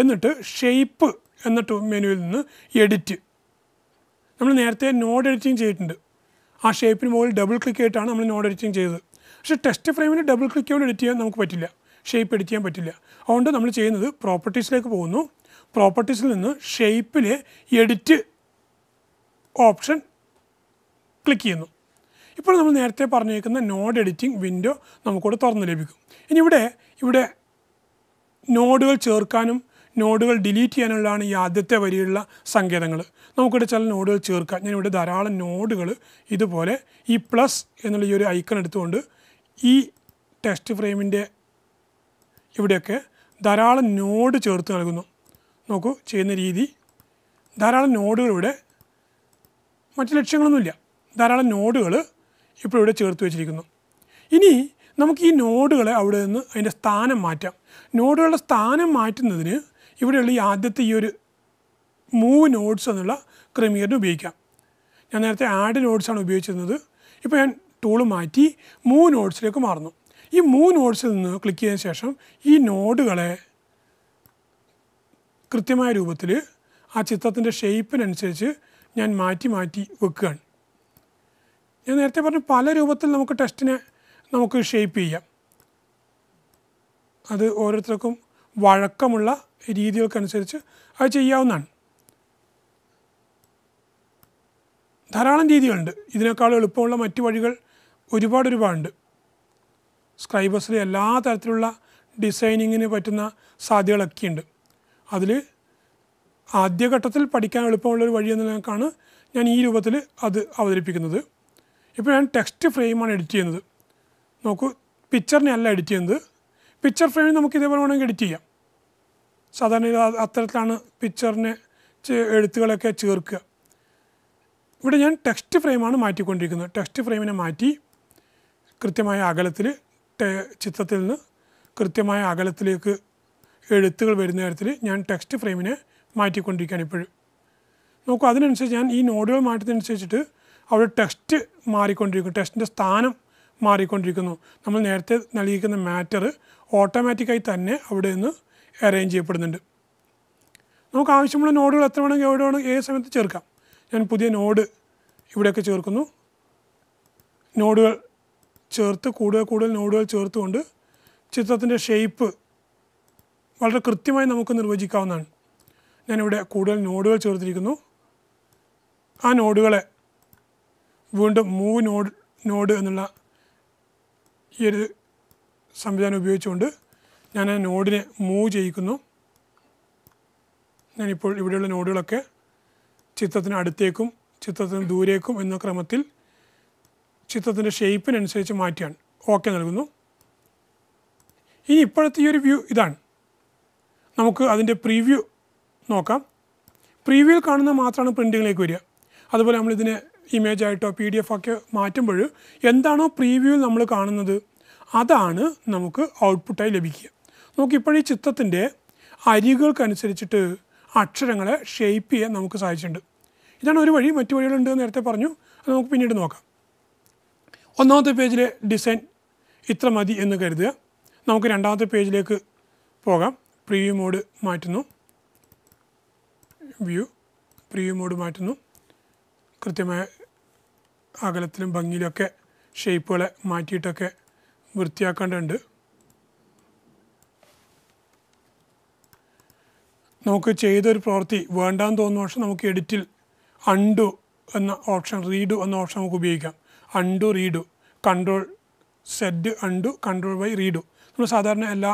Speaker 1: എന്നിട്ട് ഷേപ്പ് എന്ന മെനുവിൽ നിന്ന് എഡിറ്റ് നമ്മൾ നേരത്തെ നോഡ് എഡിറ്റിംഗ് ചെയ്തിട്ടുണ്ട് ആ ഷേപ്പിന് മുകളിൽ ഡബിൾ ക്ലിക്ക് ചെയ്തിട്ടാണ് നമ്മൾ നോഡ് എഡിറ്റിംഗ് ചെയ്തത് പക്ഷേ ടെക്സ്റ്റ് ഫ്രെയിമിന് ഡബിൾ ക്ലിക്ക് കൊണ്ട് എഡിറ്റ് ചെയ്യാൻ നമുക്ക് പറ്റില്ല ഷേപ്പ് എഡിറ്റ് ചെയ്യാൻ പറ്റില്ല അതുകൊണ്ട് നമ്മൾ ചെയ്യുന്നത് പ്രോപ്പർട്ടീസിലേക്ക് പോകുന്നു പ്രോപ്പർട്ടീസിൽ നിന്ന് ഷേപ്പിൽ എഡിറ്റ് ഓപ്ഷൻ ക്ലിക്ക് ചെയ്യുന്നു ഇപ്പോൾ നമ്മൾ നേരത്തെ പറഞ്ഞേക്കുന്ന നോഡ് എഡിറ്റിംഗ് വിൻഡോ നമുക്കിവിടെ തുറന്ന് ലഭിക്കും ഇനി ഇവിടെ ഇവിടെ നോഡുകൾ ചേർക്കാനും നോഡുകൾ ഡിലീറ്റ് ചെയ്യാനുള്ളതാണ് ഈ ആദ്യത്തെ വരിയുള്ള സങ്കേതങ്ങൾ നമുക്കിവിടെ ചില നോഡുകൾ ചേർക്കാം ഞാനിവിടെ ധാരാളം നോഡുകൾ ഇതുപോലെ ഈ പ്ലസ് എന്നുള്ള ഈ ഒരു ഐക്കൺ എടുത്തുകൊണ്ട് ഈ ടെക്സ്റ്റ് ഫ്രെയിമിൻ്റെ ഇവിടെയൊക്കെ ധാരാളം നോഡ് ചേർത്ത് നൽകുന്നു നോക്കൂ ചെയ്യുന്ന രീതി ധാരാളം നോഡുകൾ ഇവിടെ മറ്റ് ലക്ഷ്യങ്ങളൊന്നുമില്ല ധാരാളം നോഡുകൾ ഇപ്പോൾ ഇവിടെ ചേർത്ത് വെച്ചിരിക്കുന്നു ഇനി നമുക്ക് ഈ നോഡുകളെ അവിടെ നിന്ന് അതിൻ്റെ സ്ഥാനം മാറ്റാം നോഡുകളുടെ സ്ഥാനം മാറ്റുന്നതിന് ഇവിടെയുള്ള ഈ ആദ്യത്തെ ഈ ഒരു മൂവ് നോഡ്സ് എന്നുള്ള ക്രമീകരണം ഉപയോഗിക്കാം ഞാൻ നേരത്തെ ആഡ് നോഡ്സാണ് ഉപയോഗിച്ചിരുന്നത് ഇപ്പോൾ ഞാൻ ടൂൾ മാറ്റി മൂവ് നോഡ്സിലേക്ക് മാറുന്നു ഈ മൂവ് നോഡ്സിൽ നിന്ന് ക്ലിക്ക് ചെയ്തതിന് ശേഷം ഈ നോഡുകളെ കൃത്യമായ രൂപത്തിൽ ആ ചിത്രത്തിൻ്റെ ഷേപ്പിനനുസരിച്ച് ഞാൻ മാറ്റി മാറ്റി വെക്കുകയാണ് ഞാൻ നേരത്തെ പറഞ്ഞ പല രൂപത്തിൽ നമുക്ക് ടെസ്റ്റിനെ നമുക്ക് ഷേപ്പ് ചെയ്യാം അത് ഓരോരുത്തർക്കും വഴക്കമുള്ള രീതികൾക്കനുസരിച്ച് അത് ചെയ്യാവുന്നതാണ് ധാരാളം രീതികളുണ്ട് ഇതിനേക്കാൾ എളുപ്പമുള്ള മറ്റു വഴികൾ ഒരുപാട് ഒരുപാടുണ്ട് സ്ക്രൈബേഴ്സിൽ എല്ലാ തരത്തിലുള്ള ഡിസൈനിങ്ങിന് പറ്റുന്ന സാധ്യതകളൊക്കെയുണ്ട് അതിൽ ആദ്യഘട്ടത്തിൽ പഠിക്കാൻ എളുപ്പമുള്ളൊരു വഴി എന്ന നിലക്കാണ് ഞാൻ ഈ രൂപത്തിൽ അത് അവതരിപ്പിക്കുന്നത് ഇപ്പോൾ ഞാൻ ടെക്സ്റ്റ് ഫ്രെയിമാണ് എഡിറ്റ് ചെയ്യുന്നത് നോക്കൂ പിക്ചറിനെ അല്ല എഡിറ്റ് ചെയ്യുന്നത് പിക്ചർ ഫ്രെയിം നമുക്ക് ഇതേപോലെ വേണമെങ്കിൽ എഡിറ്റ് ചെയ്യാം സാധാരണ അത്തരത്തിലാണ് പിക്ചറിനെ എഴുത്തുകളൊക്കെ ചേർക്കുക ഇവിടെ ഞാൻ ടെക്സ്റ്റ് ഫ്രെയിമാണ് മാറ്റിക്കൊണ്ടിരിക്കുന്നത് ടെക്സ്റ്റ് ഫ്രെയിമിനെ മാറ്റി കൃത്യമായ അകലത്തിൽ ചിത്രത്തിൽ നിന്ന് കൃത്യമായ അകലത്തിലേക്ക് എഴുത്തുകൾ വരുന്ന കാര്യത്തിൽ ഞാൻ ടെക്സ്റ്റ് ഫ്രെയിമിനെ മാറ്റിക്കൊണ്ടിരിക്കുകയാണ് ഇപ്പോഴും നോക്കൂ അതിനനുസരിച്ച് ഞാൻ ഈ നോഡുകൾ മാറ്റുന്നതിനനുസരിച്ചിട്ട് അവിടെ ടെക്സ്റ്റ് മാറിക്കൊണ്ടിരിക്കും ടെക്സ്റ്റിൻ്റെ സ്ഥാനം മാറിക്കൊണ്ടിരിക്കുന്നു നമ്മൾ നേരത്തെ നൽകിയിരിക്കുന്ന മാറ്റർ ഓട്ടോമാറ്റിക്കായി തന്നെ അവിടെ നിന്ന് അറേഞ്ച് ചെയ്യപ്പെടുന്നുണ്ട് നമുക്ക് ആവശ്യമുള്ള നോഡുകൾ എത്ര വേണമെങ്കിൽ എവിടെ വേണമെങ്കിൽ ഏത് സമയത്ത് ചേർക്കാം ഞാൻ പുതിയ നോഡ് ഇവിടെയൊക്കെ ചേർക്കുന്നു നോഡുകൾ ചേർത്ത് കൂടുതൽ കൂടുതൽ നോഡുകൾ ചേർത്തുകൊണ്ട് ചിത്രത്തിൻ്റെ ഷേപ്പ് വളരെ കൃത്യമായി നമുക്ക് നിർവചിക്കാവുന്നതാണ് ഞാനിവിടെ കൂടുതൽ നോഡുകൾ ചേർത്തിരിക്കുന്നു ആ നോഡുകളെ വീണ്ടും മൂവ് നോഡ് നോഡ് എന്നുള്ള ഈ ഒരു സംവിധാനം ഉപയോഗിച്ചുകൊണ്ട് ഞാൻ ആ നോഡിനെ മൂവ് ചെയ്യിക്കുന്നു ഞാനിപ്പോൾ ഇവിടെയുള്ള നോഡുകളൊക്കെ ചിത്രത്തിന് അടുത്തേക്കും ചിത്രത്തിന് ദൂരേക്കും എന്ന ക്രമത്തിൽ ചിത്രത്തിൻ്റെ ഷേപ്പിനനുസരിച്ച് മാറ്റിയാണ് ഓക്കെ നൽകുന്നു ഇനി ഇപ്പോഴത്തെ ഈ ഒരു വ്യൂ ഇതാണ് നമുക്ക് അതിൻ്റെ പ്രീവ്യൂ നോക്കാം പ്രിവ്യൂ കാണുന്ന മാത്രമാണ് പ്രിൻറ്റിങ്ങിലേക്ക് വരിക അതുപോലെ നമ്മളിതിനെ ഇമേജ് ആയിട്ടോ പി ഡി എഫ് ഒക്കെ മാറ്റുമ്പോൾ എന്താണോ പ്രീവ്യൂവിൽ നമ്മൾ കാണുന്നത് അതാണ് നമുക്ക് ഔട്ട്പുട്ടായി ലഭിക്കുക നമുക്കിപ്പോഴീ ഈ ചിത്രത്തിൻ്റെ അരികൾക്കനുസരിച്ചിട്ട് അക്ഷരങ്ങളെ ഷെയ്പ്പ് ചെയ്യാൻ നമുക്ക് സാധിച്ചിട്ടുണ്ട് ഇതാണ് ഒരു വഴി മറ്റു വഴികളുണ്ട് നേരത്തെ പറഞ്ഞു അത് നമുക്ക് പിന്നീട് നോക്കാം ഒന്നാമത്തെ പേജിലെ ഡിസൈൻ ഇത്ര മതി എന്ന് കരുതുക നമുക്ക് രണ്ടാമത്തെ പേജിലേക്ക് പോകാം പ്രിവ്യൂ മോഡ് മാറ്റുന്നു വ്യൂ പ്രിവ്യൂ മോഡ് മാറ്റുന്നു കൃത്യമായ അകലത്തിലും ഭംഗിയിലൊക്കെ ഷേപ്പുകളെ മാറ്റിയിട്ടൊക്കെ വൃത്തിയാക്കേണ്ടതുണ്ട് നമുക്ക് ചെയ്തൊരു പ്രവൃത്തി വേണ്ടാന്ന് തോന്നുന്ന പക്ഷേ നമുക്ക് എഡിറ്റിൽ അൺഡു എന്ന ഓപ്ഷൻ റീഡു എന്ന ഓപ്ഷൻ നമുക്ക് ഉപയോഗിക്കാം undo redo control Z undo control Y redo നമ്മൾ സാധാരണ എല്ലാ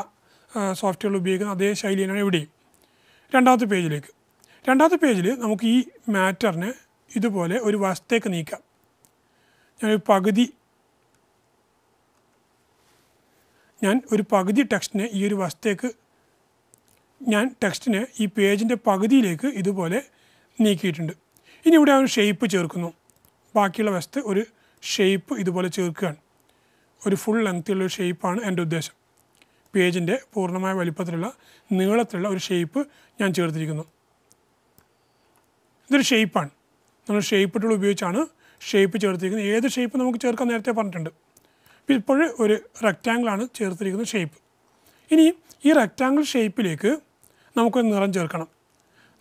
Speaker 1: സോഫ്റ്റ്വെയർ ഉപയോഗിക്കുന്ന അതേ ശൈലി തന്നെയാണ് എവിടെയും രണ്ടാമത്തെ പേജിലേക്ക് രണ്ടാമത്തെ പേജിൽ നമുക്ക് ഈ മാറ്ററിനെ ഇതുപോലെ ഒരു വശത്തേക്ക് നീക്കാം ഞാൻ ഒരു പകുതി ഞാൻ ഒരു പകുതി ടെക്സ്റ്റിനെ ഈ ഒരു വശത്തേക്ക് ഞാൻ ടെക്സ്റ്റിനെ ഈ പേജിൻ്റെ പകുതിയിലേക്ക് ഇതുപോലെ നീക്കിയിട്ടുണ്ട് ഇനി ഇവിടെ ഒരു ഷേപ്പ് ചേർക്കുന്നു ബാക്കിയുള്ള വശത്ത് ഒരു ഷേപ്പ് ഇതുപോലെ ചേർക്കുകയാണ് ഒരു ഫുൾ ലെങ്ത്തിലുള്ള ഷേപ്പാണ് എൻ്റെ ഉദ്ദേശം പേജിൻ്റെ പൂർണ്ണമായ വലിപ്പത്തിലുള്ള നീളത്തിലുള്ള ഒരു ഷേപ്പ് ഞാൻ ചേർത്തിരിക്കുന്നു ഇതൊരു ഷേപ്പാണ് നമ്മൾ ഷേപ്പ് ടൂൾ ഉപയോഗിച്ചാണ് ഷേപ്പ് ചേർത്തിരിക്കുന്നത് ഏത് ഷേപ്പ് നമുക്ക് ചേർക്കാൻ നേരത്തെ പറഞ്ഞിട്ടുണ്ട് ഇപ്പോൾ ഒരു റെക്റ്റാങ്കിളാണ് ചേർത്തിരിക്കുന്ന ഷേപ്പ് ഇനി ഈ റെക്റ്റാങ്കിൾ ഷേപ്പിലേക്ക് നമുക്ക് നിറം ചേർക്കണം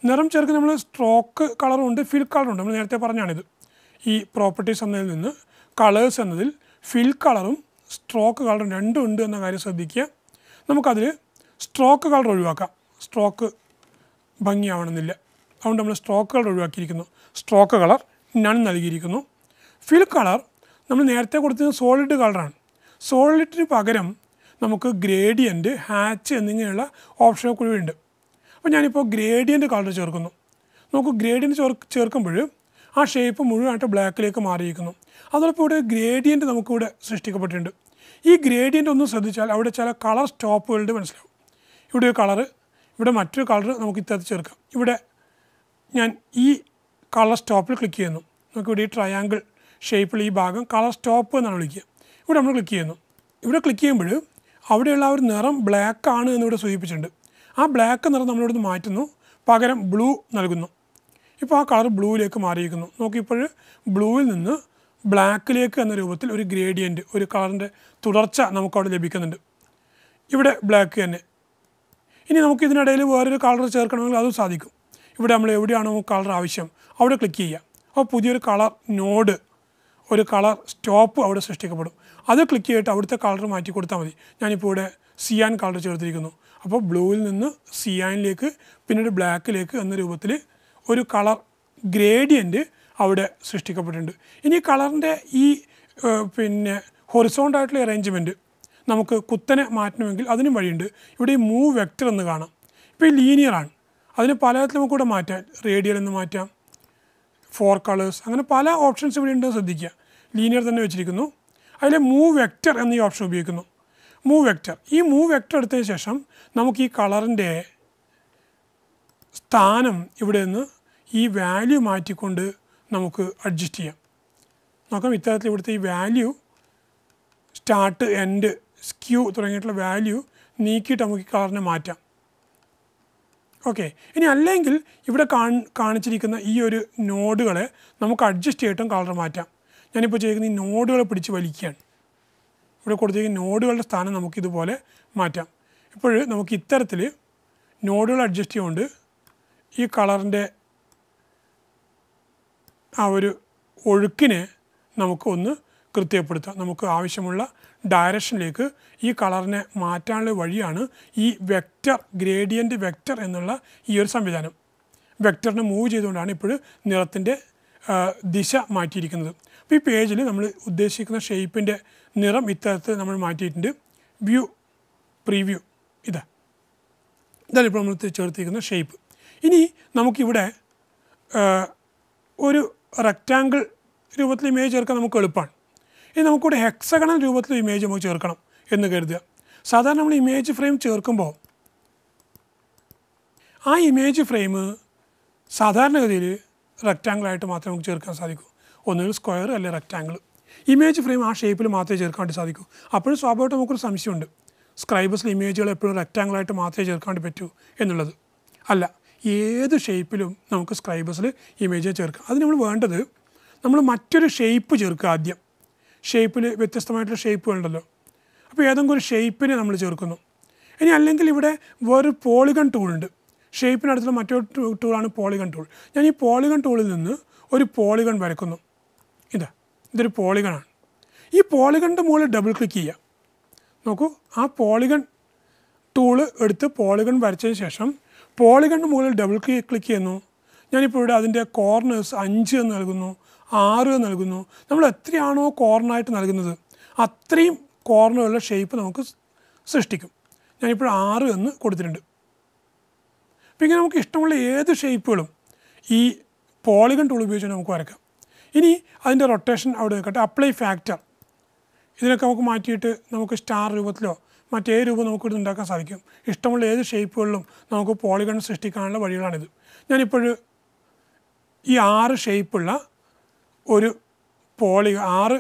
Speaker 1: നിറം ചേർക്കുന്ന നമ്മൾ സ്ട്രോക്ക് കളറുണ്ട് ഫിൽ കളറുണ്ട് നമ്മൾ നേരത്തെ പറഞ്ഞാണിത് ഈ പ്രോപ്പർട്ടീസ് എന്നതിൽ നിന്ന് കളേഴ്സ് എന്നതിൽ ഫിൽ കളറും സ്ട്രോക്ക് കളറും രണ്ടും ഉണ്ട് എന്ന കാര്യം ശ്രദ്ധിക്കുക നമുക്കതിൽ സ്ട്രോക്ക് കളർ ഒഴിവാക്കാം സ്ട്രോക്ക് ഭംഗിയാവണമെന്നില്ല അതുകൊണ്ട് നമ്മൾ സ്ട്രോക്ക് കളർ ഒഴിവാക്കിയിരിക്കുന്നു സ്ട്രോക്ക് കളർ നൺ നൽകിയിരിക്കുന്നു ഫിൽ കളർ നമ്മൾ നേരത്തെ കൊടുത്തത് സോളിഡ് കളറാണ് സോളിഡിന് പകരം നമുക്ക് ഗ്രേഡിയൻറ്റ് ഹാച്ച് എന്നിങ്ങനെയുള്ള കൂടി ഉണ്ട് അപ്പോൾ ഞാനിപ്പോൾ ഗ്രേഡിയൻ്റ് കളർ ചേർക്കുന്നു നമുക്ക് ഗ്രേഡിയൻ്റ് ചേർ ചേർക്കുമ്പോൾ ആ ഷേപ്പ് മുഴുവനായിട്ട് ബ്ലാക്കിലേക്ക് മാറിയിരിക്കുന്നു അതോടൊപ്പം ഇവിടെ ഗ്രേഡിയൻറ്റ് നമുക്കിവിടെ സൃഷ്ടിക്കപ്പെട്ടിട്ടുണ്ട് ഈ ഗ്രേഡിയൻ്റ് ഒന്ന് ശ്രദ്ധിച്ചാൽ അവിടെ ചില കളർ സ്റ്റോപ്പുകളുടെ മനസ്സിലാവും ഇവിടെ ഒരു കളറ് ഇവിടെ മറ്റൊരു കളർ നമുക്ക് ഇത്തരത്തിൽ ചേർക്കാം ഇവിടെ ഞാൻ ഈ കളർ സ്റ്റോപ്പിൽ ക്ലിക്ക് ചെയ്യുന്നു നമുക്കിവിടെ ഈ ട്രയാങ്കിൾ ഷേപ്പിൽ ഈ ഭാഗം കളർ സ്റ്റോപ്പ് എന്നാണ് വിളിക്കുക ഇവിടെ നമ്മൾ ക്ലിക്ക് ചെയ്യുന്നു ഇവിടെ ക്ലിക്ക് ചെയ്യുമ്പോൾ അവിടെയുള്ള ആ ഒരു നിറം ബ്ലാക്ക് ആണ് എന്നിവിടെ സൂചിപ്പിച്ചിട്ടുണ്ട് ആ ബ്ലാക്ക് നിറം നമ്മളിവിടെ നിന്ന് മാറ്റുന്നു പകരം ബ്ലൂ നൽകുന്നു ഇപ്പോൾ ആ കളർ ബ്ലൂയിലേക്ക് മാറിയിരിക്കുന്നു നോക്കിയപ്പോൾ ബ്ലൂവിൽ നിന്ന് ബ്ലാക്കിലേക്ക് എന്ന രൂപത്തിൽ ഒരു ഗ്രേഡിയൻ്റ് ഒരു കളറിൻ്റെ തുടർച്ച നമുക്കവിടെ ലഭിക്കുന്നുണ്ട് ഇവിടെ ബ്ലാക്ക് തന്നെ ഇനി നമുക്ക് ഇതിനിടയിൽ വേറൊരു കളർ ചേർക്കണമെങ്കിൽ അതും സാധിക്കും ഇവിടെ നമ്മൾ എവിടെയാണോ കളർ ആവശ്യം അവിടെ ക്ലിക്ക് ചെയ്യാം അപ്പോൾ പുതിയൊരു കളർ നോഡ് ഒരു കളർ സ്റ്റോപ്പ് അവിടെ സൃഷ്ടിക്കപ്പെടും അത് ക്ലിക്ക് ചെയ്തിട്ട് അവിടുത്തെ കളർ മാറ്റി കൊടുത്താൽ മതി ഞാനിപ്പോൾ ഇവിടെ സിയാൻ കളർ ചേർത്തിരിക്കുന്നു അപ്പോൾ ബ്ലൂവിൽ നിന്ന് സിയാനിലേക്ക് പിന്നീട് ബ്ലാക്കിലേക്ക് എന്ന രൂപത്തിൽ ഒരു കളർ ഗ്രേഡിയൻറ്റ് അവിടെ സൃഷ്ടിക്കപ്പെട്ടിട്ടുണ്ട് ഇനി കളറിൻ്റെ ഈ പിന്നെ ഹൊറിസോണ്ടായിട്ടുള്ള അറേഞ്ച്മെൻറ്റ് നമുക്ക് കുത്തനെ മാറ്റണമെങ്കിൽ അതിനും വഴിയുണ്ട് ഇവിടെ ഈ മൂവ് വെക്റ്റർ എന്ന് കാണാം ഇപ്പോൾ ഈ ലീനിയറാണ് അതിന് പലതരത്തിൽ നമുക്ക് കൂടെ മാറ്റാം റേഡിയൽ എന്ന് മാറ്റാം ഫോർ കളേഴ്സ് അങ്ങനെ പല ഓപ്ഷൻസ് ഇവിടെ ഉണ്ട് ശ്രദ്ധിക്കുക ലീനിയർ തന്നെ വെച്ചിരിക്കുന്നു അതിലെ മൂവ് വെക്റ്റർ എന്ന ഈ ഓപ്ഷൻ ഉപയോഗിക്കുന്നു മൂവ് വെക്റ്റർ ഈ മൂവ് വെക്റ്റർ എടുത്തതിന് ശേഷം നമുക്ക് ഈ കളറിൻ്റെ സ്ഥാനം ഇവിടെ നിന്ന് ഈ വാല്യൂ മാറ്റിക്കൊണ്ട് നമുക്ക് അഡ്ജസ്റ്റ് ചെയ്യാം നോക്കാം ഇത്തരത്തിൽ ഇവിടുത്തെ ഈ വാല്യൂ സ്റ്റാർട്ട് എൻഡ് സ്ക്യൂ തുടങ്ങിയിട്ടുള്ള വാല്യൂ നീക്കിയിട്ട് നമുക്ക് ഈ കളറിനെ മാറ്റാം ഓക്കെ ഇനി അല്ലെങ്കിൽ ഇവിടെ കാണിച്ചിരിക്കുന്ന ഈ ഒരു നോഡുകളെ നമുക്ക് അഡ്ജസ്റ്റ് ചെയ്തിട്ടും കളർ മാറ്റാം ഞാനിപ്പോൾ ചെയ്യുന്ന ഈ നോഡുകളെ പിടിച്ച് വലിക്കുകയാണ് ഇവിടെ കൊടുത്തിരിക്കുന്ന നോഡുകളുടെ സ്ഥാനം നമുക്കിതുപോലെ മാറ്റാം ഇപ്പോൾ നമുക്ക് ഇത്തരത്തിൽ നോഡുകൾ അഡ്ജസ്റ്റ് ചെയ്തുകൊണ്ട് ഈ കളറിൻ്റെ ആ ഒരു ഒഴുക്കിനെ നമുക്കൊന്ന് കൃത്യപ്പെടുത്താം നമുക്ക് ആവശ്യമുള്ള ഡയറക്ഷനിലേക്ക് ഈ കളറിനെ മാറ്റാനുള്ള വഴിയാണ് ഈ വെക്റ്റർ ഗ്രേഡിയൻ്റ് വെക്റ്റർ എന്നുള്ള ഈ ഒരു സംവിധാനം വെക്റ്ററിനെ മൂവ് ചെയ്തുകൊണ്ടാണ് ഇപ്പോൾ നിറത്തിൻ്റെ ദിശ മാറ്റിയിരിക്കുന്നത് അപ്പോൾ ഈ പേജിൽ നമ്മൾ ഉദ്ദേശിക്കുന്ന ഷേപ്പിൻ്റെ നിറം ഇത്തരത്തിൽ നമ്മൾ മാറ്റിയിട്ടുണ്ട് വ്യൂ പ്രീവ്യൂ ഇതാ ഇതാണ് ഇപ്പോൾ നമ്മൾ ചേർത്തിരിക്കുന്ന ഷേപ്പ് ഇനി നമുക്കിവിടെ ഒരു റെക്റ്റാങ്കിൾ രൂപത്തിൽ ഇമേജ് ചേർക്കാൻ നമുക്ക് എളുപ്പമാണ് ഇനി നമുക്കൊരു ഹെക്സഗണൽ രൂപത്തിൽ ഇമേജ് നമുക്ക് ചേർക്കണം എന്ന് കരുതുക സാധാരണ നമ്മൾ ഇമേജ് ഫ്രെയിം ചേർക്കുമ്പോൾ ആ ഇമേജ് ഫ്രെയിം സാധാരണഗതിയിൽ ആയിട്ട് മാത്രമേ നമുക്ക് ചേർക്കാൻ സാധിക്കൂ ഒന്നുകിൽ സ്ക്വയർ അല്ലെങ്കിൽ റെക്റ്റാങ്കിൾ ഇമേജ് ഫ്രെയിം ആ ഷേപ്പിൽ മാത്രമേ ചേർക്കാൻ വേണ്ടി സാധിക്കൂ അപ്പോഴും സ്വാഭാവികമായിട്ട് നമുക്കൊരു സംശയമുണ്ട് സ്ക്രൈബേഴ്സിൽ ഇമേജുകൾ എപ്പോഴും റെക്റ്റാങ്കിളായിട്ട് മാത്രമേ ചേർക്കാൻ വേണ്ടി പറ്റൂ എന്നുള്ളത് അല്ല ഏത് ഷേപ്പിലും നമുക്ക് സ്ക്രൈബസിൽ ഇമേജ് ചേർക്കാം അത് നമ്മൾ വേണ്ടത് നമ്മൾ മറ്റൊരു ഷേപ്പ് ചേർക്കുക ആദ്യം ഷേപ്പിൽ വ്യത്യസ്തമായിട്ടുള്ള ഷേപ്പ് വേണ്ടല്ലോ അപ്പോൾ ഏതെങ്കിലും ഒരു ഷേപ്പിനെ നമ്മൾ ചേർക്കുന്നു ഇനി അല്ലെങ്കിൽ ഇവിടെ വേറൊരു പോളിഗൺ ടൂളുണ്ട് ഷേപ്പിനടുത്തുള്ള മറ്റൊരു ടൂളാണ് പോളിഗൺ ടൂൾ ഞാൻ ഈ പോളിഗൺ ടൂളിൽ നിന്ന് ഒരു പോളിഗൺ വരക്കുന്നു ഇതാ ഇതൊരു പോളിഗണാണ് ഈ പോളിഗണിൻ്റെ മുകളിൽ ഡബിൾ ക്ലിക്ക് ചെയ്യുക നോക്കൂ ആ പോളിഗൺ ടൂള് എടുത്ത് പോളിഗൺ വരച്ചതിന് ശേഷം പോളിഗണ്ണ് മുകളിൽ ഡബിൾ ക്ലിക്ക് ചെയ്യുന്നു ഞാനിപ്പോൾ ഇവിടെ അതിൻ്റെ കോർണേഴ്സ് അഞ്ച് എന്ന് നൽകുന്നു ആറ് നൽകുന്നു നമ്മൾ എത്രയാണോ കോർണായിട്ട് നൽകുന്നത് അത്രയും കോർണറുള്ള ഷേപ്പ് നമുക്ക് സൃഷ്ടിക്കും ഞാനിപ്പോൾ ആറ് എന്ന് കൊടുത്തിട്ടുണ്ട് അപ്പോൾ ഇങ്ങനെ നമുക്ക് ഇഷ്ടമുള്ള ഏത് ഷേപ്പുകളും ഈ പോളിഗൺ ടൂൾ ഉപയോഗിച്ച് നമുക്ക് വരക്കാം ഇനി അതിൻ്റെ റൊട്ടേഷൻ അവിടെ നിൽക്കട്ടെ അപ്ലൈ ഫാക്ടർ ഇതിനൊക്കെ നമുക്ക് മാറ്റിയിട്ട് നമുക്ക് സ്റ്റാർ രൂപത്തിലോ മറ്റേ രൂപം ഇത് ഉണ്ടാക്കാൻ സാധിക്കും ഇഷ്ടമുള്ള ഏത് ഷേപ്പുകളിലും നമുക്ക് പോളിഗൺ സൃഷ്ടിക്കാനുള്ള വഴികളാണിത് ഞാനിപ്പോഴും ഈ ആറ് ഷേപ്പുള്ള ഒരു പോളി ആറ്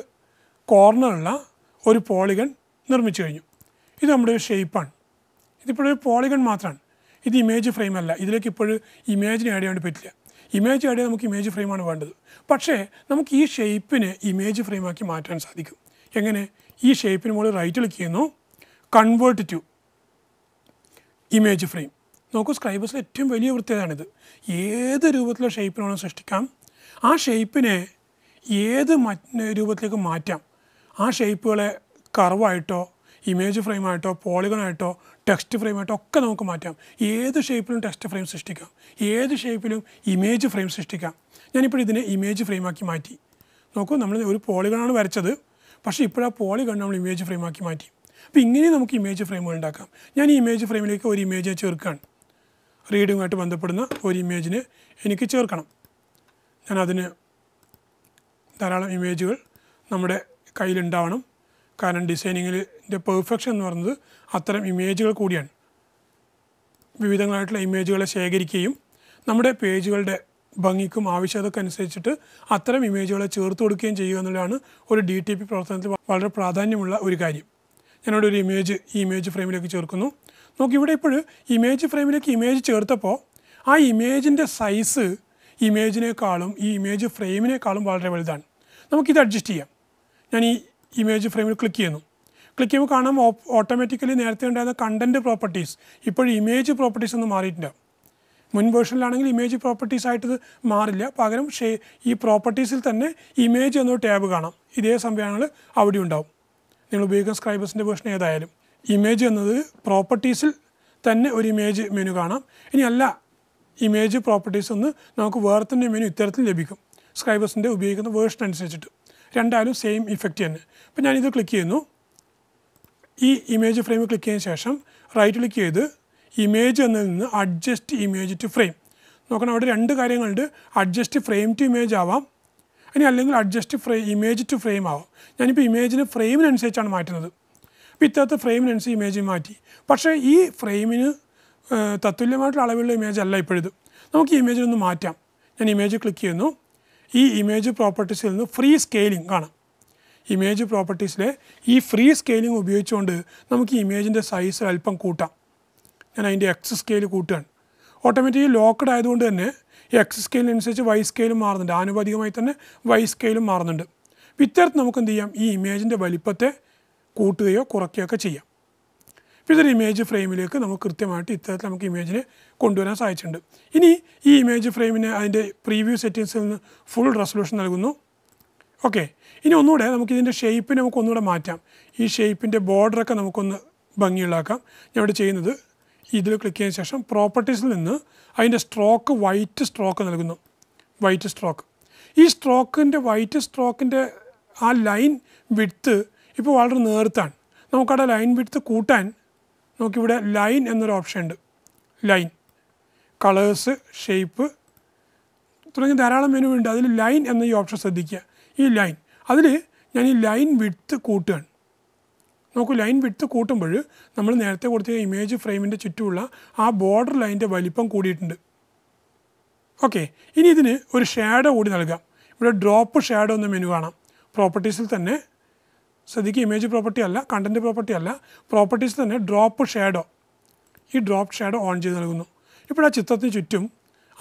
Speaker 1: കോർണറുള്ള ഒരു പോളിഗൺ നിർമ്മിച്ചു കഴിഞ്ഞു ഇത് നമ്മുടെ ഒരു ഷേപ്പാണ് ഇതിപ്പോഴൊരു പോളിഗൺ മാത്രമാണ് ഇത് ഇമേജ് ഫ്രെയിം അല്ല ഇതിലേക്ക് ഇപ്പോഴും ഇമേജിന് ആഡ് ചെയ്യാൻ പറ്റില്ല ഇമേജ് ആഡ് ചെയ്യാൻ നമുക്ക് ഇമേജ് ഫ്രെയിമാണ് വേണ്ടത് പക്ഷേ നമുക്ക് ഈ ഷേപ്പിനെ ഇമേജ് ഫ്രെയിമാക്കി മാറ്റാൻ സാധിക്കും എങ്ങനെ ഈ ഷേപ്പിന് മുകളിൽ റൈറ്റ് ക്ലിക്ക് ചെയ്യുന്നു കൺവേർട്ട് ടു ഇമേജ് ഫ്രെയിം നോക്കൂ സ്ക്രൈബേഴ്സിൽ ഏറ്റവും വലിയ വൃത്തിയതാണിത് ഏത് രൂപത്തിലുള്ള ഷേപ്പിനാണോ സൃഷ്ടിക്കാം ആ ഷേപ്പിനെ ഏത് രൂപത്തിലേക്ക് മാറ്റാം ആ ഷേപ്പുകളെ കർവായിട്ടോ ഇമേജ് ഫ്രെയിമായിട്ടോ പോളിഗണായിട്ടോ ടെക്സ്റ്റ് ഫ്രെയിമായിട്ടോ ഒക്കെ നമുക്ക് മാറ്റാം ഏത് ഷേപ്പിലും ടെക്സ്റ്റ് ഫ്രെയിം സൃഷ്ടിക്കാം ഏത് ഷേപ്പിലും ഇമേജ് ഫ്രെയിം സൃഷ്ടിക്കാം ഞാനിപ്പോൾ ഇതിനെ ഇമേജ് ഫ്രെയിമാക്കി മാറ്റി നോക്കൂ നമ്മൾ ഒരു പോളിഗണാണ് വരച്ചത് പക്ഷേ ഇപ്പോഴാ പോളിഗൺ നമ്മൾ ഇമേജ് ഫ്രെയിമാക്കി മാറ്റി അപ്പോൾ ഇങ്ങനെ നമുക്ക് ഇമേജ് ഫ്രെയിമുകൾ ഉണ്ടാക്കാം ഞാൻ ഈ ഇമേജ് ഫ്രെയിമിലേക്ക് ഒരു ഇമേജ് ചേർക്കുകയാണ് റീഡിങ്ങുമായിട്ട് ബന്ധപ്പെടുന്ന ഒരു ഇമേജിനെ എനിക്ക് ചേർക്കണം ഞാൻ അതിന് ധാരാളം ഇമേജുകൾ നമ്മുടെ കയ്യിലുണ്ടാവണം കാരണം ഡിസൈനിങ്ങിൻ്റെ പെർഫെക്ഷൻ എന്ന് പറയുന്നത് അത്തരം ഇമേജുകൾ കൂടിയാണ് വിവിധങ്ങളായിട്ടുള്ള ഇമേജുകളെ ശേഖരിക്കുകയും നമ്മുടെ പേജുകളുടെ ഭംഗിക്കും അനുസരിച്ചിട്ട് അത്തരം ഇമേജുകളെ ചേർത്ത് കൊടുക്കുകയും ചെയ്യുക എന്നുള്ളതാണ് ഒരു ഡി ടി പി പ്രവർത്തനത്തിൽ വളരെ പ്രാധാന്യമുള്ള ഒരു കാര്യം ഞാനിവിടെ ഒരു ഇമേജ് ഈ ഇമേജ് ഫ്രെയിമിലേക്ക് ചേർക്കുന്നു നോക്കി ഇവിടെ ഇപ്പോൾ ഇമേജ് ഫ്രെയിമിലേക്ക് ഇമേജ് ചേർത്തപ്പോൾ ആ ഇമേജിൻ്റെ സൈസ് ഇമേജിനേക്കാളും ഈ ഇമേജ് ഫ്രെയിമിനേക്കാളും വളരെ വലുതാണ് നമുക്കിത് അഡ്ജസ്റ്റ് ചെയ്യാം ഞാൻ ഈ ഇമേജ് ഫ്രെയിമിൽ ക്ലിക്ക് ചെയ്യുന്നു ക്ലിക്ക് ചെയ്യുമ്പോൾ കാണാം ഓട്ടോമാറ്റിക്കലി നേരത്തെ ഉണ്ടായിരുന്ന കണ്ടൻറ്റ് പ്രോപ്പർട്ടീസ് ഇപ്പോൾ ഇമേജ് പ്രോപ്പർട്ടീസ് ഒന്നും മാറിയിട്ടില്ല മുൻ വേർഷനിലാണെങ്കിൽ ഇമേജ് പ്രോപ്പർട്ടീസ് ആയിട്ട് മാറില്ല പകരം ഈ പ്രോപ്പർട്ടീസിൽ തന്നെ ഇമേജ് എന്നൊരു ടാബ് കാണാം ഇതേ സംവിധാനങ്ങൾ അവിടെ ഉണ്ടാവും നിങ്ങൾ ഉപയോഗിക്കുന്ന സ്ക്രൈബേഴ്സിൻ്റെ വേർഷൻ ഏതായാലും ഇമേജ് എന്നത് പ്രോപ്പർട്ടീസിൽ തന്നെ ഒരു ഇമേജ് മെനു കാണാം ഇനി അല്ല ഇമേജ് പ്രോപ്പർട്ടീസ് ഒന്ന് നമുക്ക് വേറെ തന്നെ മെനു ഇത്തരത്തിൽ ലഭിക്കും സ്ക്രൈബേഴ്സിൻ്റെ ഉപയോഗിക്കുന്ന വേർഷൻ അനുസരിച്ചിട്ട് രണ്ടായാലും സെയിം ഇഫക്റ്റ് തന്നെ അപ്പോൾ ഞാനിത് ക്ലിക്ക് ചെയ്യുന്നു ഈ ഇമേജ് ഫ്രെയിം ക്ലിക്ക് ചെയ്തതിന് ശേഷം റൈറ്റ് ക്ലിക്ക് ചെയ്ത് ഇമേജ് എന്നതിൽ നിന്ന് അഡ്ജസ്റ്റ് ഇമേജ് ടു ഫ്രെയിം നോക്കണം അവിടെ രണ്ട് കാര്യങ്ങളുണ്ട് അഡ്ജസ്റ്റ് ഫ്രെയിം ടു ഇമേജ് ആവാം ഇനി അല്ലെങ്കിൽ adjust frame image to frame ആവും ഞാനിപ്പോൾ ഇമേജിന് ഫ്രെയിമിനനുസരിച്ചാണ് മാറ്റുന്നത് അപ്പോൾ ഇത്തരത്തെ ഫ്രെയിമിനനുസരിച്ച് ഇമേജ് മാറ്റി പക്ഷേ ഈ ഫ്രെയിമിന് തത്തുല്യമായിട്ടുള്ള അളവിലുള്ള ഇമേജ് അല്ല ഇപ്പോഴത് നമുക്ക് ഈ ഒന്ന് മാറ്റാം ഞാൻ ഇമേജ് ക്ലിക്ക് ചെയ്യുന്നു ഈ ഇമേജ് പ്രോപ്പർട്ടീസിൽ നിന്ന് ഫ്രീ സ്കെയിലിംഗ് കാണാം ഇമേജ് പ്രോപ്പർട്ടീസിലെ ഈ ഫ്രീ സ്കെയിലിംഗ് ഉപയോഗിച്ചുകൊണ്ട് നമുക്ക് ഈ ഇമേജിൻ്റെ സൈസ് അല്പം കൂട്ടാം ഞാൻ അതിൻ്റെ എക്സ് സ്കെയിൽ കൂട്ടുകയാണ് ഓട്ടോമാറ്റിക്കലി ലോക്ക്ഡ് ആയതുകൊണ്ട് തന്നെ എക്സ് സ്കെയിലിനനുസരിച്ച് വൈ സ്കെയിലും മാറുന്നുണ്ട് ആനുപാതികമായി തന്നെ വൈ സ്കെയിലും മാറുന്നുണ്ട് ഇത്തരത്തിൽ നമുക്ക് എന്ത് ചെയ്യാം ഈ ഇമേജിൻ്റെ വലിപ്പത്തെ കൂട്ടുകയോ കുറയ്ക്കുകയൊക്കെ ചെയ്യാം അപ്പോൾ ഇതൊരു ഇമേജ് ഫ്രെയിമിലേക്ക് നമുക്ക് കൃത്യമായിട്ട് ഇത്തരത്തിൽ നമുക്ക് ഇമേജിനെ കൊണ്ടുവരാൻ സാധിച്ചിട്ടുണ്ട് ഇനി ഈ ഇമേജ് ഫ്രെയിമിന് അതിൻ്റെ പ്രീവ്യൂ സെറ്റിങ്സിൽ നിന്ന് ഫുൾ റെസൊല്യൂഷൻ നൽകുന്നു ഓക്കെ ഇനി ഒന്നുകൂടെ നമുക്ക് ഇതിൻ്റെ ഷേപ്പിനെ നമുക്ക് ഒന്നുകൂടെ മാറ്റാം ഈ ഷേപ്പിൻ്റെ ബോർഡറൊക്കെ നമുക്കൊന്ന് ഭംഗിയുള്ളാക്കാം ഞാൻ ഇവിടെ ചെയ്യുന്നത് ഇതിൽ ക്ലിക്ക് ചെയ്ത ശേഷം പ്രോപ്പർട്ടീസിൽ നിന്ന് അതിൻ്റെ സ്ട്രോക്ക് വൈറ്റ് സ്ട്രോക്ക് നൽകുന്നു വൈറ്റ് സ്ട്രോക്ക് ഈ സ്ട്രോക്കിൻ്റെ വൈറ്റ് സ്ട്രോക്കിൻ്റെ ആ ലൈൻ വിട്ത്ത് ഇപ്പോൾ വളരെ നേർത്താണ് നമുക്കവിടെ ലൈൻ വിട്ത്ത് കൂട്ടാൻ നമുക്കിവിടെ ലൈൻ എന്നൊരു ഓപ്ഷൻ ഉണ്ട് ലൈൻ കളേഴ്സ് ഷേപ്പ് തുടങ്ങിയ ധാരാളം മെനു ഉണ്ട് അതിൽ ലൈൻ എന്ന ഈ ഓപ്ഷൻ ശ്രദ്ധിക്കുക ഈ ലൈൻ അതിൽ ഞാൻ ഈ ലൈൻ വിട്ത്ത് കൂട്ടുകയാണ് നമുക്ക് ലൈൻ വിട്ട് കൂട്ടുമ്പോൾ നമ്മൾ നേരത്തെ കൊടുത്ത ഇമേജ് ഫ്രെയിമിൻ്റെ ചുറ്റുമുള്ള ആ ബോർഡർ ലൈനിൻ്റെ വലിപ്പം കൂടിയിട്ടുണ്ട് ഓക്കെ ഇനി ഇതിന് ഒരു ഷാഡോ കൂടി നൽകാം ഇവിടെ ഡ്രോപ്പ് ഷാഡോ എന്ന മെനു കാണാം പ്രോപ്പർട്ടീസിൽ തന്നെ ശ്രദ്ധിക്കുക ഇമേജ് പ്രോപ്പർട്ടി അല്ല കണ്ടൻറ്റ് പ്രോപ്പർട്ടി അല്ല പ്രോപ്പർട്ടീസിൽ തന്നെ ഡ്രോപ്പ് ഷാഡോ ഈ ഡ്രോപ്പ് ഷാഡോ ഓൺ ചെയ്ത് നൽകുന്നു ഇപ്പോൾ ആ ചിത്രത്തിന് ചുറ്റും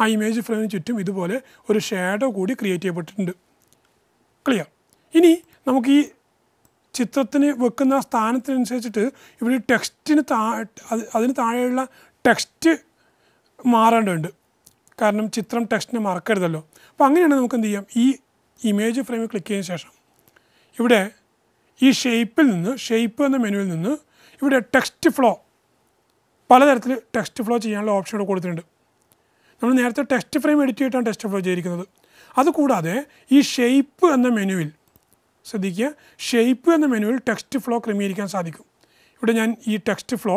Speaker 1: ആ ഇമേജ് ഫ്രെയിമിന് ചുറ്റും ഇതുപോലെ ഒരു ഷാഡോ കൂടി ക്രിയേറ്റ് ചെയ്യപ്പെട്ടിട്ടുണ്ട് ക്ലിയർ ഇനി നമുക്ക് ഈ ചിത്രത്തിന് വെക്കുന്ന സ്ഥാനത്തിനനുസരിച്ചിട്ട് ഇവിടെ ടെക്സ്റ്റിന് താ അതിന് താഴെയുള്ള ടെക്സ്റ്റ് മാറേണ്ടതുണ്ട് കാരണം ചിത്രം ടെക്സ്റ്റിനെ മറക്കരുതല്ലോ അപ്പോൾ അങ്ങനെയാണ് നമുക്ക് എന്ത് ചെയ്യാം ഈ ഇമേജ് ഫ്രെയിമിൽ ക്ലിക്ക് ചെയ്തതിന് ശേഷം ഇവിടെ ഈ ഷേപ്പിൽ നിന്ന് ഷേപ്പ് എന്ന മെനുവിൽ നിന്ന് ഇവിടെ ടെക്സ്റ്റ് ഫ്ലോ പലതരത്തിൽ ടെക്സ്റ്റ് ഫ്ലോ ചെയ്യാനുള്ള ഓപ്ഷൻ ഇവിടെ കൊടുത്തിട്ടുണ്ട് നമ്മൾ നേരത്തെ ടെക്സ്റ്റ് ഫ്രെയിം എഡിറ്റ് ചെയ്തിട്ടാണ് ടെക്സ്റ്റ് ഫ്ലോ ചെയ്തിരിക്കുന്നത് അതുകൂടാതെ ഈ ഷേപ്പ് എന്ന മെനുവിൽ ശ്രദ്ധിക്കുക ഷേപ്പ് എന്ന മെനുവിൽ ടെക്സ്റ്റ് ഫ്ലോ ക്രമീകരിക്കാൻ സാധിക്കും ഇവിടെ ഞാൻ ഈ ടെക്സ്റ്റ് ഫ്ലോ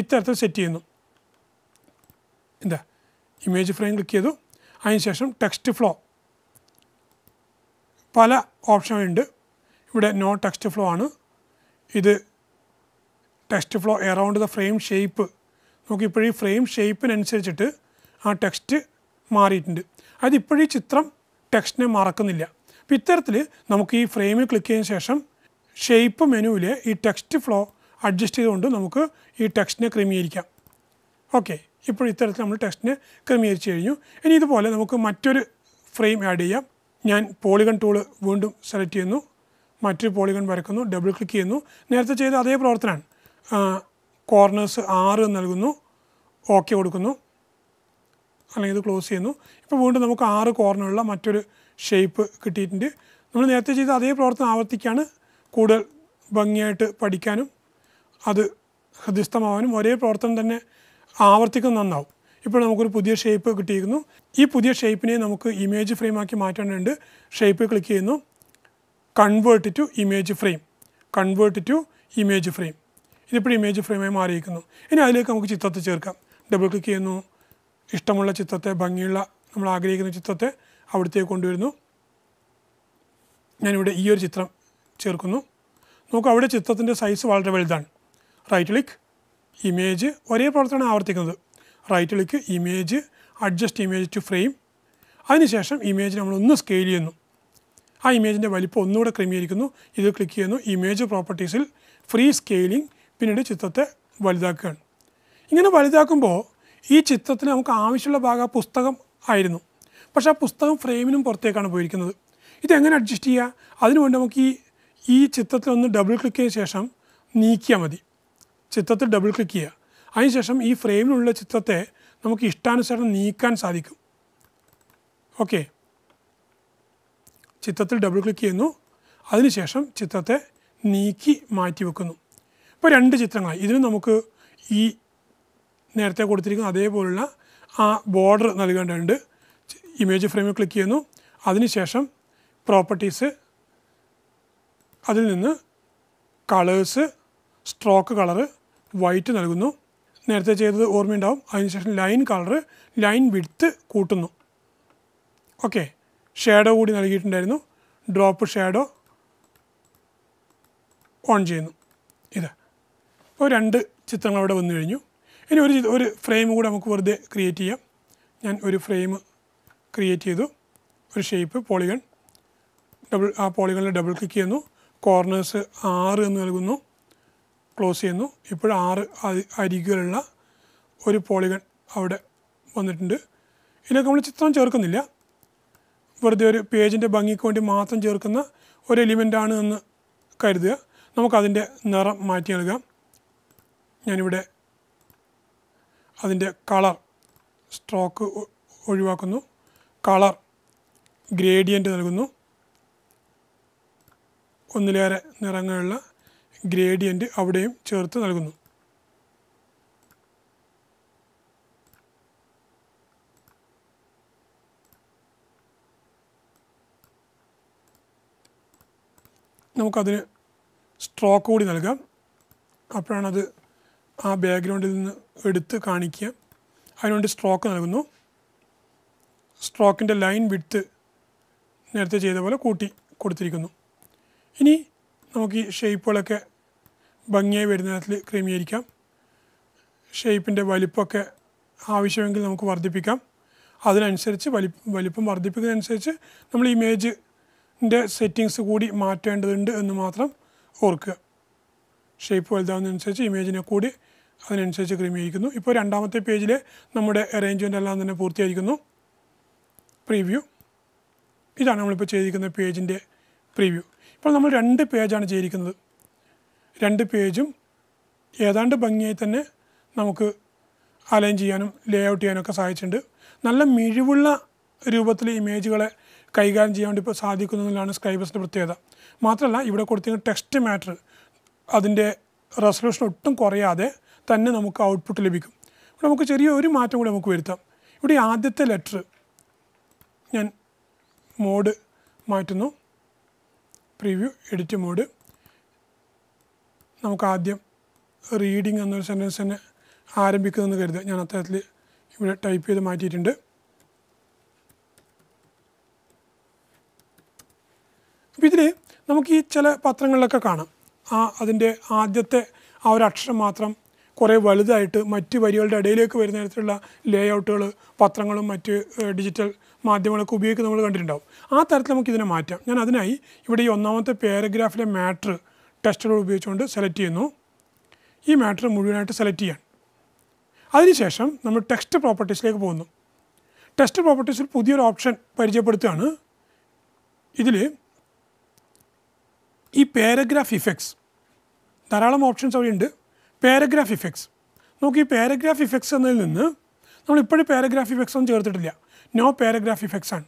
Speaker 1: ഇത്തരത്തിൽ സെറ്റ് ചെയ്യുന്നു എന്താ ഇമേജ് ഫ്രെയിം ക്ലിക്ക് ചെയ്തു അതിനുശേഷം ടെക്സ്റ്റ് ഫ്ലോ പല ഓപ്ഷനുണ്ട് ഇവിടെ നോ ടെക്സ്റ്റ് ഫ്ലോ ആണ് ഇത് text flow around the frame shape നമുക്കിപ്പോഴീ ഫ്രെയിം ഷെയ്പ്പിനനുസരിച്ചിട്ട് ആ ടെക്സ്റ്റ് മാറിയിട്ടുണ്ട് അതിപ്പോഴീ ചിത്രം ടെക്സ്റ്റിനെ മറക്കുന്നില്ല അപ്പോൾ ഇത്തരത്തിൽ നമുക്ക് ഈ ഫ്രെയിമിൽ ക്ലിക്ക് ചെയ്തതിന് ശേഷം ഷേപ്പ് മെനുവിൽ ഈ ടെക്സ്റ്റ് ഫ്ലോ അഡ്ജസ്റ്റ് ചെയ്തുകൊണ്ട് നമുക്ക് ഈ ടെക്സ്റ്റിനെ ക്രമീകരിക്കാം ഓക്കെ ഇപ്പോൾ ഇത്തരത്തിൽ നമ്മൾ ടെക്സ്റ്റിനെ ക്രമീകരിച്ച് കഴിഞ്ഞു ഇനി ഇതുപോലെ നമുക്ക് മറ്റൊരു ഫ്രെയിം ആഡ് ചെയ്യാം ഞാൻ പോളിഗൺ ടൂള് വീണ്ടും സെലക്ട് ചെയ്യുന്നു മറ്റൊരു പോളിഗൺ വരക്കുന്നു ഡബിൾ ക്ലിക്ക് ചെയ്യുന്നു നേരത്തെ ചെയ്ത അതേ പ്രവർത്തനമാണ് കോർണേഴ്സ് ആറ് നൽകുന്നു ഓക്കെ കൊടുക്കുന്നു അല്ലെങ്കിൽ ഇത് ക്ലോസ് ചെയ്യുന്നു ഇപ്പോൾ വീണ്ടും നമുക്ക് ആറ് കോർണറുള്ള മറ്റൊരു ഷേപ്പ് കിട്ടിയിട്ടുണ്ട് നമ്മൾ നേരത്തെ ചെയ്ത അതേ പ്രവർത്തനം ആവർത്തിക്കാണ് കൂടുതൽ ഭംഗിയായിട്ട് പഠിക്കാനും അത് ഹൃദ്യസ്ഥമാവാനും ഒരേ പ്രവർത്തനം തന്നെ ആവർത്തിക്കുന്നത് നന്നാവും ഇപ്പോൾ നമുക്കൊരു പുതിയ ഷേപ്പ് കിട്ടിയിരിക്കുന്നു ഈ പുതിയ ഷേപ്പിനെ നമുക്ക് ഇമേജ് ഫ്രെയിമാക്കി മാറ്റേണ്ടതുണ്ട് ഷേപ്പ് ക്ലിക്ക് ചെയ്യുന്നു convert to image frame convert to image frame ഇതിപ്പോഴും ഇമേജ് ഫ്രെയിമായി മാറിയിരിക്കുന്നു ഇനി അതിലേക്ക് നമുക്ക് ചിത്രത്തെ ചേർക്കാം ഡബിൾ ക്ലിക്ക് ചെയ്യുന്നു ഇഷ്ടമുള്ള ചിത്രത്തെ ഭംഗിയുള്ള നമ്മൾ ആഗ്രഹിക്കുന്ന ചിത്രത്തെ അവിടുത്തേക്ക് കൊണ്ടുവരുന്നു ഞാനിവിടെ ഈ ഒരു ചിത്രം ചേർക്കുന്നു നോക്കൂ അവിടെ ചിത്രത്തിൻ്റെ സൈസ് വളരെ വലുതാണ് റൈറ്റ് ക്ലിക്ക് ഇമേജ് ഒരേ പ്രവർത്തനമാണ് ആവർത്തിക്കുന്നത് right click image adjust image to frame അതിനുശേഷം ഇമേജ് നമ്മൾ ഒന്ന് സ്കെയിൽ ചെയ്യുന്നു ആ ഇമേജിൻ്റെ വലിപ്പം ഒന്നുകൂടെ ക്രമീകരിക്കുന്നു ഇത് ക്ലിക്ക് ചെയ്യുന്നു ഇമേജ് പ്രോപ്പർട്ടീസിൽ ഫ്രീ സ്കെയിലിംഗ് പിന്നീട് ചിത്രത്തെ വലുതാക്കുകയാണ് ഇങ്ങനെ വലുതാക്കുമ്പോൾ ഈ ചിത്രത്തിന് നമുക്ക് ആവശ്യമുള്ള ഭാഗം പുസ്തകം ആയിരുന്നു പക്ഷേ ആ പുസ്തകം ഫ്രെയിമിനും പുറത്തേക്കാണ് പോയിരിക്കുന്നത് ഇതെങ്ങനെ അഡ്ജസ്റ്റ് ചെയ്യുക അതിനുവേണ്ടി നമുക്ക് ഈ ഈ ചിത്രത്തിൽ ഒന്ന് ഡബിൾ ക്ലിക്ക് ചെയ്ത ശേഷം നീക്കിയാൽ മതി ചിത്രത്തിൽ ഡബിൾ ക്ലിക്ക് ചെയ്യുക അതിനുശേഷം ഈ ഫ്രെയിമിനുള്ള ചിത്രത്തെ നമുക്ക് ഇഷ്ടാനുസരണം നീക്കാൻ സാധിക്കും ഓക്കെ ചിത്രത്തിൽ ഡബിൾ ക്ലിക്ക് ചെയ്യുന്നു അതിനുശേഷം ചിത്രത്തെ നീക്കി മാറ്റി വെക്കുന്നു ഇപ്പോൾ രണ്ട് ചിത്രങ്ങളായി ഇതിന് നമുക്ക് ഈ നേരത്തെ കൊടുത്തിരിക്കുന്ന അതേപോലുള്ള ആ ബോർഡർ നൽകേണ്ടതുണ്ട് ഇമേജ് ഫ്രെയിമിൽ ക്ലിക്ക് ചെയ്യുന്നു അതിനുശേഷം പ്രോപ്പർട്ടീസ് അതിൽ നിന്ന് കളേഴ്സ് സ്ട്രോക്ക് കളറ് വൈറ്റ് നൽകുന്നു നേരത്തെ ചെയ്തത് ഓർമ്മയുണ്ടാവും അതിനുശേഷം ലൈൻ കളറ് ലൈൻ വിഡ്ത്ത് കൂട്ടുന്നു ഓക്കെ ഷാഡോ കൂടി നൽകിയിട്ടുണ്ടായിരുന്നു ഡ്രോപ്പ് ഷാഡോ ഓൺ ചെയ്യുന്നു ഇത് ഇപ്പോൾ രണ്ട് ചിത്രങ്ങൾ അവിടെ വന്നു കഴിഞ്ഞു ഇനി ഒരു ഒരു ഫ്രെയിം കൂടെ നമുക്ക് വെറുതെ ക്രിയേറ്റ് ചെയ്യാം ഞാൻ ഒരു ഫ്രെയിം ക്രിയേറ്റ് ചെയ്തു ഒരു ഷേപ്പ് പോളിഗൺ ഡബിൾ ആ പോളിഗണിൽ ഡബിൾ ക്ലിക്ക് ചെയ്യുന്നു കോർണേഴ്സ് ആറ് എന്ന് നൽകുന്നു ക്ലോസ് ചെയ്യുന്നു ഇപ്പോൾ ആറ് അരികുകളുള്ള ഒരു പോളിഗൺ അവിടെ വന്നിട്ടുണ്ട് ഇതിലേക്ക് നമ്മൾ ചിത്രം ചേർക്കുന്നില്ല വെറുതെ ഒരു പേജിൻ്റെ ഭംഗിക്ക് വേണ്ടി മാത്രം ചേർക്കുന്ന ഒരു ആണ് എന്ന് കരുതുക നമുക്കതിൻ്റെ നിറം മാറ്റി നൽകാം ഞാനിവിടെ അതിൻ്റെ കളർ സ്ട്രോക്ക് ഒഴിവാക്കുന്നു കളർ ഗ്രേഡിയൻ്റ് നൽകുന്നു ഒന്നിലേറെ നിറങ്ങളുള്ള ഗ്രേഡിയൻ്റ് അവിടെയും ചേർത്ത് നൽകുന്നു നമുക്കതിന് സ്ട്രോക്ക് കൂടി നൽകാം അപ്പോഴാണത് ആ ബാക്ക്ഗ്രൗണ്ടിൽ നിന്ന് എടുത്ത് കാണിക്കുക അതിനുവേണ്ടി സ്ട്രോക്ക് നൽകുന്നു സ്ട്രോക്കിൻ്റെ ലൈൻ വിഡ്ത്ത് നേരത്തെ ചെയ്ത പോലെ കൂട്ടി കൊടുത്തിരിക്കുന്നു ഇനി നമുക്ക് ഈ ഷേപ്പുകളൊക്കെ ഭംഗിയായി വരുന്ന തരത്തിൽ ക്രമീകരിക്കാം ഷേപ്പിൻ്റെ വലിപ്പമൊക്കെ ആവശ്യമെങ്കിൽ നമുക്ക് വർദ്ധിപ്പിക്കാം അതിനനുസരിച്ച് വലി വലിപ്പം വർദ്ധിപ്പിക്കുന്നതനുസരിച്ച് നമ്മൾ ഇമേജിൻ്റെ സെറ്റിങ്സ് കൂടി മാറ്റേണ്ടതുണ്ട് എന്ന് മാത്രം ഓർക്കുക ഷേപ്പ് വലുതാവുന്നതനുസരിച്ച് ഇമേജിനെ കൂടി അതിനനുസരിച്ച് ക്രമീകരിക്കുന്നു ഇപ്പോൾ രണ്ടാമത്തെ പേജിൽ നമ്മുടെ അറേഞ്ച്മെൻ്റ് എല്ലാം തന്നെ പൂർത്തിയായിരിക്കുന്നു പ്രീവ്യൂ ഇതാണ് നമ്മളിപ്പോൾ ചെയ്തിരിക്കുന്ന പേജിൻ്റെ പ്രീവ്യൂ ഇപ്പോൾ നമ്മൾ രണ്ട് പേജാണ് ചെയ്തിരിക്കുന്നത് രണ്ട് പേജും ഏതാണ്ട് ഭംഗിയായി തന്നെ നമുക്ക് അലൈൻ ചെയ്യാനും ലേ ഔട്ട് ചെയ്യാനൊക്കെ സാധിച്ചിട്ടുണ്ട് നല്ല മിഴിവുള്ള രൂപത്തിൽ ഇമേജുകളെ കൈകാര്യം ചെയ്യാൻ വേണ്ടി ഇപ്പോൾ സാധിക്കുന്നതിലാണ് സ്ക്രൈബേഴ്സിൻ്റെ പ്രത്യേകത മാത്രമല്ല ഇവിടെ കൊടുത്തിരിക്കുന്ന ടെക്സ്റ്റ് മാറ്റർ അതിൻ്റെ റെസൊല്യൂഷൻ ഒട്ടും കുറയാതെ തന്നെ നമുക്ക് ഔട്ട്പുട്ട് ലഭിക്കും ഇവിടെ നമുക്ക് ചെറിയ ഒരു മാറ്റം കൂടി നമുക്ക് വരുത്താം ഇവിടെ ആദ്യത്തെ ലെറ്റർ ഞാൻ മോഡ് മാറ്റുന്നു പ്രിവ്യൂ എഡിറ്റ് മോഡ് നമുക്ക് ആദ്യം റീഡിംഗ് എന്നൊരു സെൻറ്റൻസ് തന്നെ ആരംഭിക്കുന്നതെന്ന് കരുതുക ഞാൻ അത്തരത്തിൽ ഇവിടെ ടൈപ്പ് ചെയ്ത് മാറ്റിയിട്ടുണ്ട് അപ്പോൾ ഇതിൽ നമുക്ക് ഈ ചില പത്രങ്ങളിലൊക്കെ കാണാം ആ അതിൻ്റെ ആദ്യത്തെ ആ ഒരു അക്ഷരം മാത്രം കുറേ വലുതായിട്ട് മറ്റ് വരികളുടെ ഇടയിലേക്ക് വരുന്ന തരത്തിലുള്ള ലേ ഔട്ടുകൾ പത്രങ്ങളും മറ്റ് ഡിജിറ്റൽ മാധ്യമങ്ങളൊക്കെ ഉപയോഗിക്കുന്ന നമ്മൾ കണ്ടിട്ടുണ്ടാവും ആ തരത്തിൽ നമുക്ക് ഇതിനെ മാറ്റാം ഞാൻ അതിനായി ഇവിടെ ഈ ഒന്നാമത്തെ പാരഗ്രാഫിലെ മാറ്റർ ടെസ്റ്റുകൾ ഉപയോഗിച്ചുകൊണ്ട് സെലക്ട് ചെയ്യുന്നു ഈ മാറ്റർ മുഴുവനായിട്ട് സെലക്ട് ചെയ്യാൻ അതിനുശേഷം നമ്മൾ ടെക്സ്റ്റ് പ്രോപ്പർട്ടീസിലേക്ക് പോകുന്നു ടെക്സ്റ്റ് പ്രോപ്പർട്ടീസിൽ പുതിയൊരു ഓപ്ഷൻ പരിചയപ്പെടുത്തുകയാണ് ഇതിൽ ഈ പാരഗ്രാഫ് ഇഫക്ട്സ് ധാരാളം ഓപ്ഷൻസ് അവിടെയുണ്ട് പാരഗ്രാഫ് ഇഫക്ട്സ് നമുക്ക് ഈ പാരഗ്രാഫ് ഇഫക്ട്സ് എന്നതിൽ നിന്ന് നമ്മൾ ഇപ്പോഴും പാരഗ്രാഫ് ഇഫക്ട്സ് ഒന്നും ചേർത്തിട്ടില്ല നോ പാരഗ്രാഫ് ഇഫക്ട്സ് ആണ്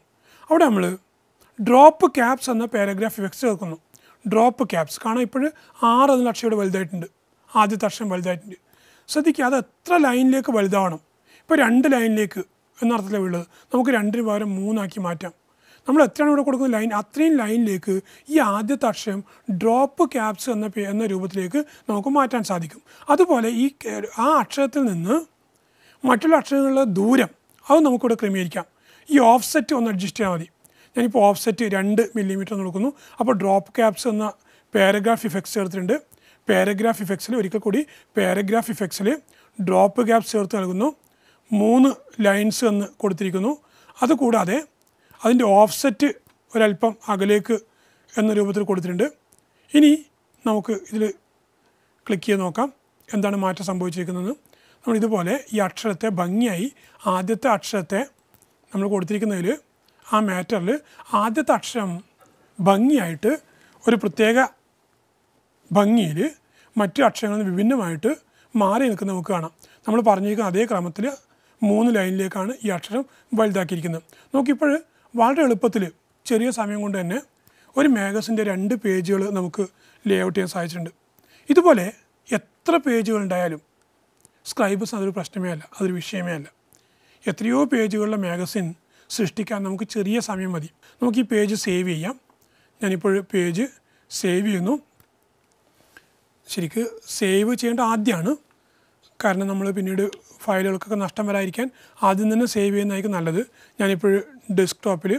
Speaker 1: അവിടെ നമ്മൾ ഡ്രോപ്പ് ക്യാപ്സ് എന്ന പാരഗ്രാഫ് ഇഫക്ട്സ് ചേർക്കുന്നു ഡ്രോപ്പ് ക്യാപ്സ് കാരണം ഇപ്പോഴും ആറ് എന്ന അക്ഷരം വലുതായിട്ടുണ്ട് ആദ്യത്തെ അക്ഷരം വലുതായിട്ടുണ്ട് ശ്രദ്ധിക്കുക അത് എത്ര ലൈനിലേക്ക് വലുതാവണം ഇപ്പോൾ രണ്ട് ലൈനിലേക്ക് എന്ന അർത്ഥത്തിലാണ് ഉള്ളത് നമുക്ക് രണ്ടിന് പകരം മൂന്നാക്കി മാറ്റാം നമ്മൾ എത്രയാണ് ഇവിടെ കൊടുക്കുന്ന ലൈൻ അത്രയും ലൈനിലേക്ക് ഈ ആദ്യത്തെ അക്ഷരം ഡ്രോപ്പ് ക്യാപ്സ് എന്ന എന്ന രൂപത്തിലേക്ക് നമുക്ക് മാറ്റാൻ സാധിക്കും അതുപോലെ ഈ ആ അക്ഷരത്തിൽ നിന്ന് മറ്റുള്ള അക്ഷരങ്ങളുടെ ദൂരം അത് നമുക്കിവിടെ ക്രമീകരിക്കാം ഈ ഓഫ്സെറ്റ് ഒന്ന് അഡ്ജസ്റ്റ് ചെയ്താൽ മതി ഞാനിപ്പോൾ ഓഫ്സെറ്റ് രണ്ട് മില്ലിമീറ്റർ കൊടുക്കുന്നു അപ്പോൾ ഡ്രോപ്പ് ക്യാപ്സ് എന്ന പാരഗ്രാഫ് ഇഫക്ട്സ് ചേർത്തിട്ടുണ്ട് പാരഗ്രാഫ് ഇഫക്ട്സിൽ ഒരിക്കൽ കൂടി പാരഗ്രാഫ് ഇഫക്ട്സിൽ ഡ്രോപ്പ് ക്യാപ്സ് ചേർത്ത് നൽകുന്നു മൂന്ന് ലൈൻസ് എന്ന് കൊടുത്തിരിക്കുന്നു അതുകൂടാതെ അതിൻ്റെ ഓഫ്സെറ്റ് ഒരല്പം അകലേക്ക് എന്ന രൂപത്തിൽ കൊടുത്തിട്ടുണ്ട് ഇനി നമുക്ക് ഇതിൽ ക്ലിക്ക് ചെയ്ത് നോക്കാം എന്താണ് മാറ്റം സംഭവിച്ചിരിക്കുന്നത് നമ്മൾ ഇതുപോലെ ഈ അക്ഷരത്തെ ഭംഗിയായി ആദ്യത്തെ അക്ഷരത്തെ നമ്മൾ കൊടുത്തിരിക്കുന്നതിൽ ആ മാറ്ററിൽ ആദ്യത്തെ അക്ഷരം ഭംഗിയായിട്ട് ഒരു പ്രത്യേക ഭംഗിയിൽ മറ്റു അക്ഷരങ്ങളിൽ നിന്ന് വിഭിന്നമായിട്ട് മാറി നിൽക്കുന്ന നമുക്ക് കാണാം നമ്മൾ പറഞ്ഞിരിക്കുന്ന അതേ ക്രമത്തിൽ മൂന്ന് ലൈനിലേക്കാണ് ഈ അക്ഷരം വലുതാക്കിയിരിക്കുന്നത് നോക്കിയപ്പോൾ വളരെ എളുപ്പത്തിൽ ചെറിയ സമയം കൊണ്ട് തന്നെ ഒരു മാഗസിൻ്റെ രണ്ട് പേജുകൾ നമുക്ക് ലേ ഔട്ട് ചെയ്യാൻ സാധിച്ചിട്ടുണ്ട് ഇതുപോലെ എത്ര പേജുകൾ ഉണ്ടായാലും സ്ക്രൈബേഴ്സ് അതൊരു പ്രശ്നമേ അല്ല അതൊരു വിഷയമേ അല്ല എത്രയോ പേജുകളുടെ മാഗസിൻ സൃഷ്ടിക്കാൻ നമുക്ക് ചെറിയ സമയം മതി നമുക്ക് ഈ പേജ് സേവ് ചെയ്യാം ഞാനിപ്പോൾ പേജ് സേവ് ചെയ്യുന്നു ശരിക്ക് സേവ് ചെയ്യേണ്ട ആദ്യമാണ് കാരണം നമ്മൾ പിന്നീട് ഫയലുകൾക്കൊക്കെ നഷ്ടം വരാതിരിക്കാൻ ആദ്യം തന്നെ സേവ് ചെയ്യുന്നതായിരിക്കും നല്ലത് ഞാനിപ്പോൾ ഡെസ്ക്ടോപ്പിൽ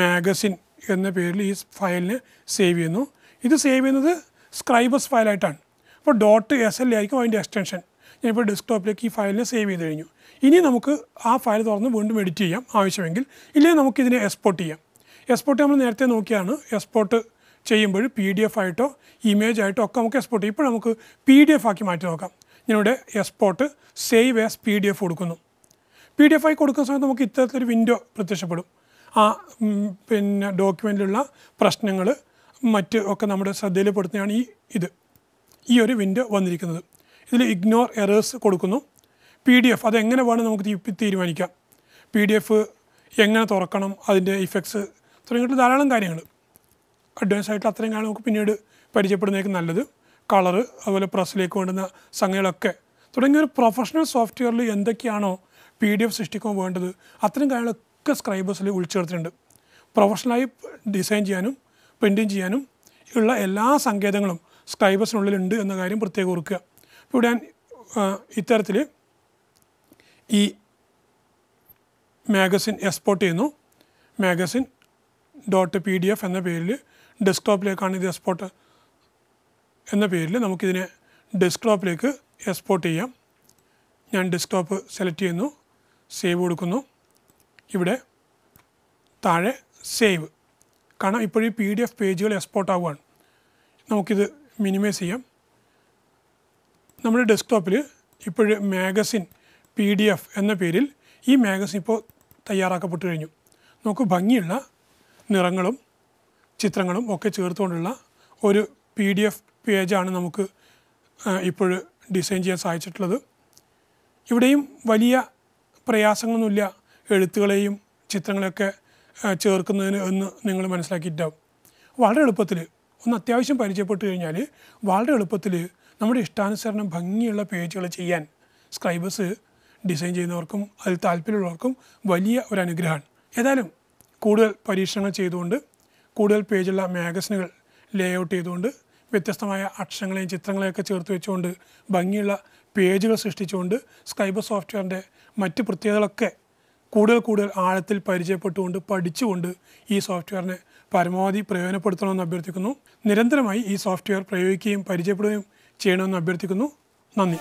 Speaker 1: മാഗസിൻ എന്ന പേരിൽ ഈ ഫയലിനെ സേവ് ചെയ്യുന്നു ഇത് സേവ് ചെയ്യുന്നത് സ്ക്രൈബസ് ഫയലായിട്ടാണ് അപ്പോൾ ഡോട്ട് എസ് എൽ ആയിരിക്കും അതിൻ്റെ എക്സ്റ്റൻഷൻ ഞാനിപ്പോൾ ഡെസ്ക്ടോപ്പിലേക്ക് ഈ ഫയലിനെ സേവ് ചെയ്ത് കഴിഞ്ഞു ഇനി നമുക്ക് ആ ഫയൽ തുറന്ന് വീണ്ടും എഡിറ്റ് ചെയ്യാം ആവശ്യമെങ്കിൽ ഇല്ലെങ്കിൽ നമുക്കിതിനെ എക്സ്പോർട്ട് ചെയ്യാം എക്സ്പോർട്ട് നമ്മൾ നേരത്തെ നോക്കിയാണ് എക്സ്പോർട്ട് ചെയ്യുമ്പോൾ പി ഡി എഫ് ആയിട്ടോ ഇമേജ് ആയിട്ടോ ഒക്കെ നമുക്ക് എക്സ്പോർട്ട് ചെയ്യാം ഇപ്പോൾ നമുക്ക് പി ഡി എഫ് ആക്കി മാറ്റി നോക്കാം ഇതിനോട് export save as P D F കൊടുക്കുന്നു പി ഡി എഫ് ആയി കൊടുക്കുന്ന സമയത്ത് നമുക്ക് ഇത്തരത്തിലൊരു വിൻഡോ പ്രത്യക്ഷപ്പെടും ആ പിന്നെ ഡോക്യുമെൻറ്റിലുള്ള പ്രശ്നങ്ങൾ മറ്റ് ഒക്കെ നമ്മുടെ ശ്രദ്ധയിൽപ്പെടുത്തുന്നതാണ് ഈ ഇത് ഈ ഒരു വിൻഡോ വന്നിരിക്കുന്നത് ഇതിൽ ഇഗ്നോർ എറേഴ്സ് കൊടുക്കുന്നു പി ഡി എഫ് അതെങ്ങനെ വേണം നമുക്ക് തീരുമാനിക്കാം പി ഡി എഫ് എങ്ങനെ തുറക്കണം അതിൻ്റെ ഇഫക്ട്സ് തുടങ്ങിയിട്ട് ധാരാളം കാര്യങ്ങൾ അഡ്വാൻസ് ആയിട്ടുള്ള അത്രയും കാര്യങ്ങൾ നമുക്ക് പിന്നീട് പരിചയപ്പെടുന്നതൊക്കെ നല്ലത് കളർ അതുപോലെ പ്രസ്സിലേക്ക് വേണ്ടുന്ന സംഗതികളൊക്കെ തുടങ്ങിയ ഒരു പ്രൊഫഷണൽ സോഫ്റ്റ്വെയറിൽ എന്തൊക്കെയാണോ പി ഡി എഫ് സൃഷ്ടിക്കാൻ വേണ്ടത് അത്തരം കാര്യങ്ങളൊക്കെ സ്ക്രൈബേഴ്സിൽ വിളിച്ചെടുത്തിട്ടുണ്ട് പ്രൊഫഷണലായി ഡിസൈൻ ചെയ്യാനും പ്രിൻറ്റിങ് ചെയ്യാനും ഉള്ള എല്ലാ സങ്കേതങ്ങളും സ്ക്രൈബേഴ്സിനുള്ളിലുണ്ട് എന്ന കാര്യം പ്രത്യേകം ഓർക്കുക ഇവിടെ ഞാൻ ഇത്തരത്തിൽ ഈ മാഗസിൻ എക്സ്പോർട്ട് ചെയ്യുന്നു magazine dot P D F എന്ന പേരിൽ ഡെസ്ക്ടോപ്പിലേക്കാണ് ഇത് എക്സ്പോർട്ട് എന്ന പേരിൽ നമുക്കിതിനെ ഡെസ്ക്ടോപ്പിലേക്ക് എക്സ്പോർട്ട് ചെയ്യാം ഞാൻ ഡെസ്ക്ടോപ്പ് സെലക്ട് ചെയ്യുന്നു സേവ് കൊടുക്കുന്നു ഇവിടെ താഴെ സേവ് കാരണം ഇപ്പോഴും പി ഡി എഫ് പേജുകൾ എക്സ്പോർട്ട് ആവുകയാണ് നമുക്കിത് മിനിമൈസ് ചെയ്യാം നമ്മുടെ ഡെസ്ക്ടോപ്പിൽ ഇപ്പോഴും മാഗസിൻ പി ഡി എഫ് എന്ന പേരിൽ ഈ മാഗസിൻ ഇപ്പോൾ തയ്യാറാക്കപ്പെട്ട് കഴിഞ്ഞു നമുക്ക് ഭംഗിയുള്ള നിറങ്ങളും ചിത്രങ്ങളും ഒക്കെ ചേർത്തുകൊണ്ടുള്ള ഒരു പി ഡി എഫ് പേജാണ് നമുക്ക് ഇപ്പോൾ ഡിസൈൻ ചെയ്യാൻ സാധിച്ചിട്ടുള്ളത് ഇവിടെയും വലിയ പ്രയാസങ്ങളൊന്നുമില്ല എഴുത്തുകളെയും ചിത്രങ്ങളെയൊക്കെ ചേർക്കുന്നതിന് എന്ന് നിങ്ങൾ മനസ്സിലാക്കിയിട്ടുണ്ടാവും വളരെ എളുപ്പത്തിൽ ഒന്ന് അത്യാവശ്യം പരിചയപ്പെട്ട് കഴിഞ്ഞാൽ വളരെ എളുപ്പത്തിൽ നമ്മുടെ ഇഷ്ടാനുസരണം ഭംഗിയുള്ള പേജുകൾ ചെയ്യാൻ സ്ക്രൈബേഴ്സ് ഡിസൈൻ ചെയ്യുന്നവർക്കും അതിൽ താല്പര്യമുള്ളവർക്കും വലിയ ഒരു അനുഗ്രഹമാണ് ഏതായാലും കൂടുതൽ പരീക്ഷണങ്ങൾ ചെയ്തുകൊണ്ട് കൂടുതൽ പേജുള്ള മാഗസിനുകൾ ലേ ഔട്ട് ചെയ്തുകൊണ്ട് വ്യത്യസ്തമായ അക്ഷരങ്ങളെയും ചിത്രങ്ങളെയൊക്കെ ചേർത്ത് വെച്ചുകൊണ്ട് ഭംഗിയുള്ള പേജുകൾ സൃഷ്ടിച്ചുകൊണ്ട് സ്കൈബർ സോഫ്റ്റ്വെയറിൻ്റെ മറ്റ് പ്രത്യേകതകളൊക്കെ കൂടുതൽ കൂടുതൽ ആഴത്തിൽ പരിചയപ്പെട്ടുകൊണ്ട് പഠിച്ചുകൊണ്ട് ഈ സോഫ്റ്റ്വെയറിനെ പരമാവധി പ്രയോജനപ്പെടുത്തണമെന്ന് അഭ്യർത്ഥിക്കുന്നു നിരന്തരമായി ഈ സോഫ്റ്റ്വെയർ പ്രയോഗിക്കുകയും പരിചയപ്പെടുകയും ചെയ്യണമെന്ന് അഭ്യർത്ഥിക്കുന്നു നന്ദി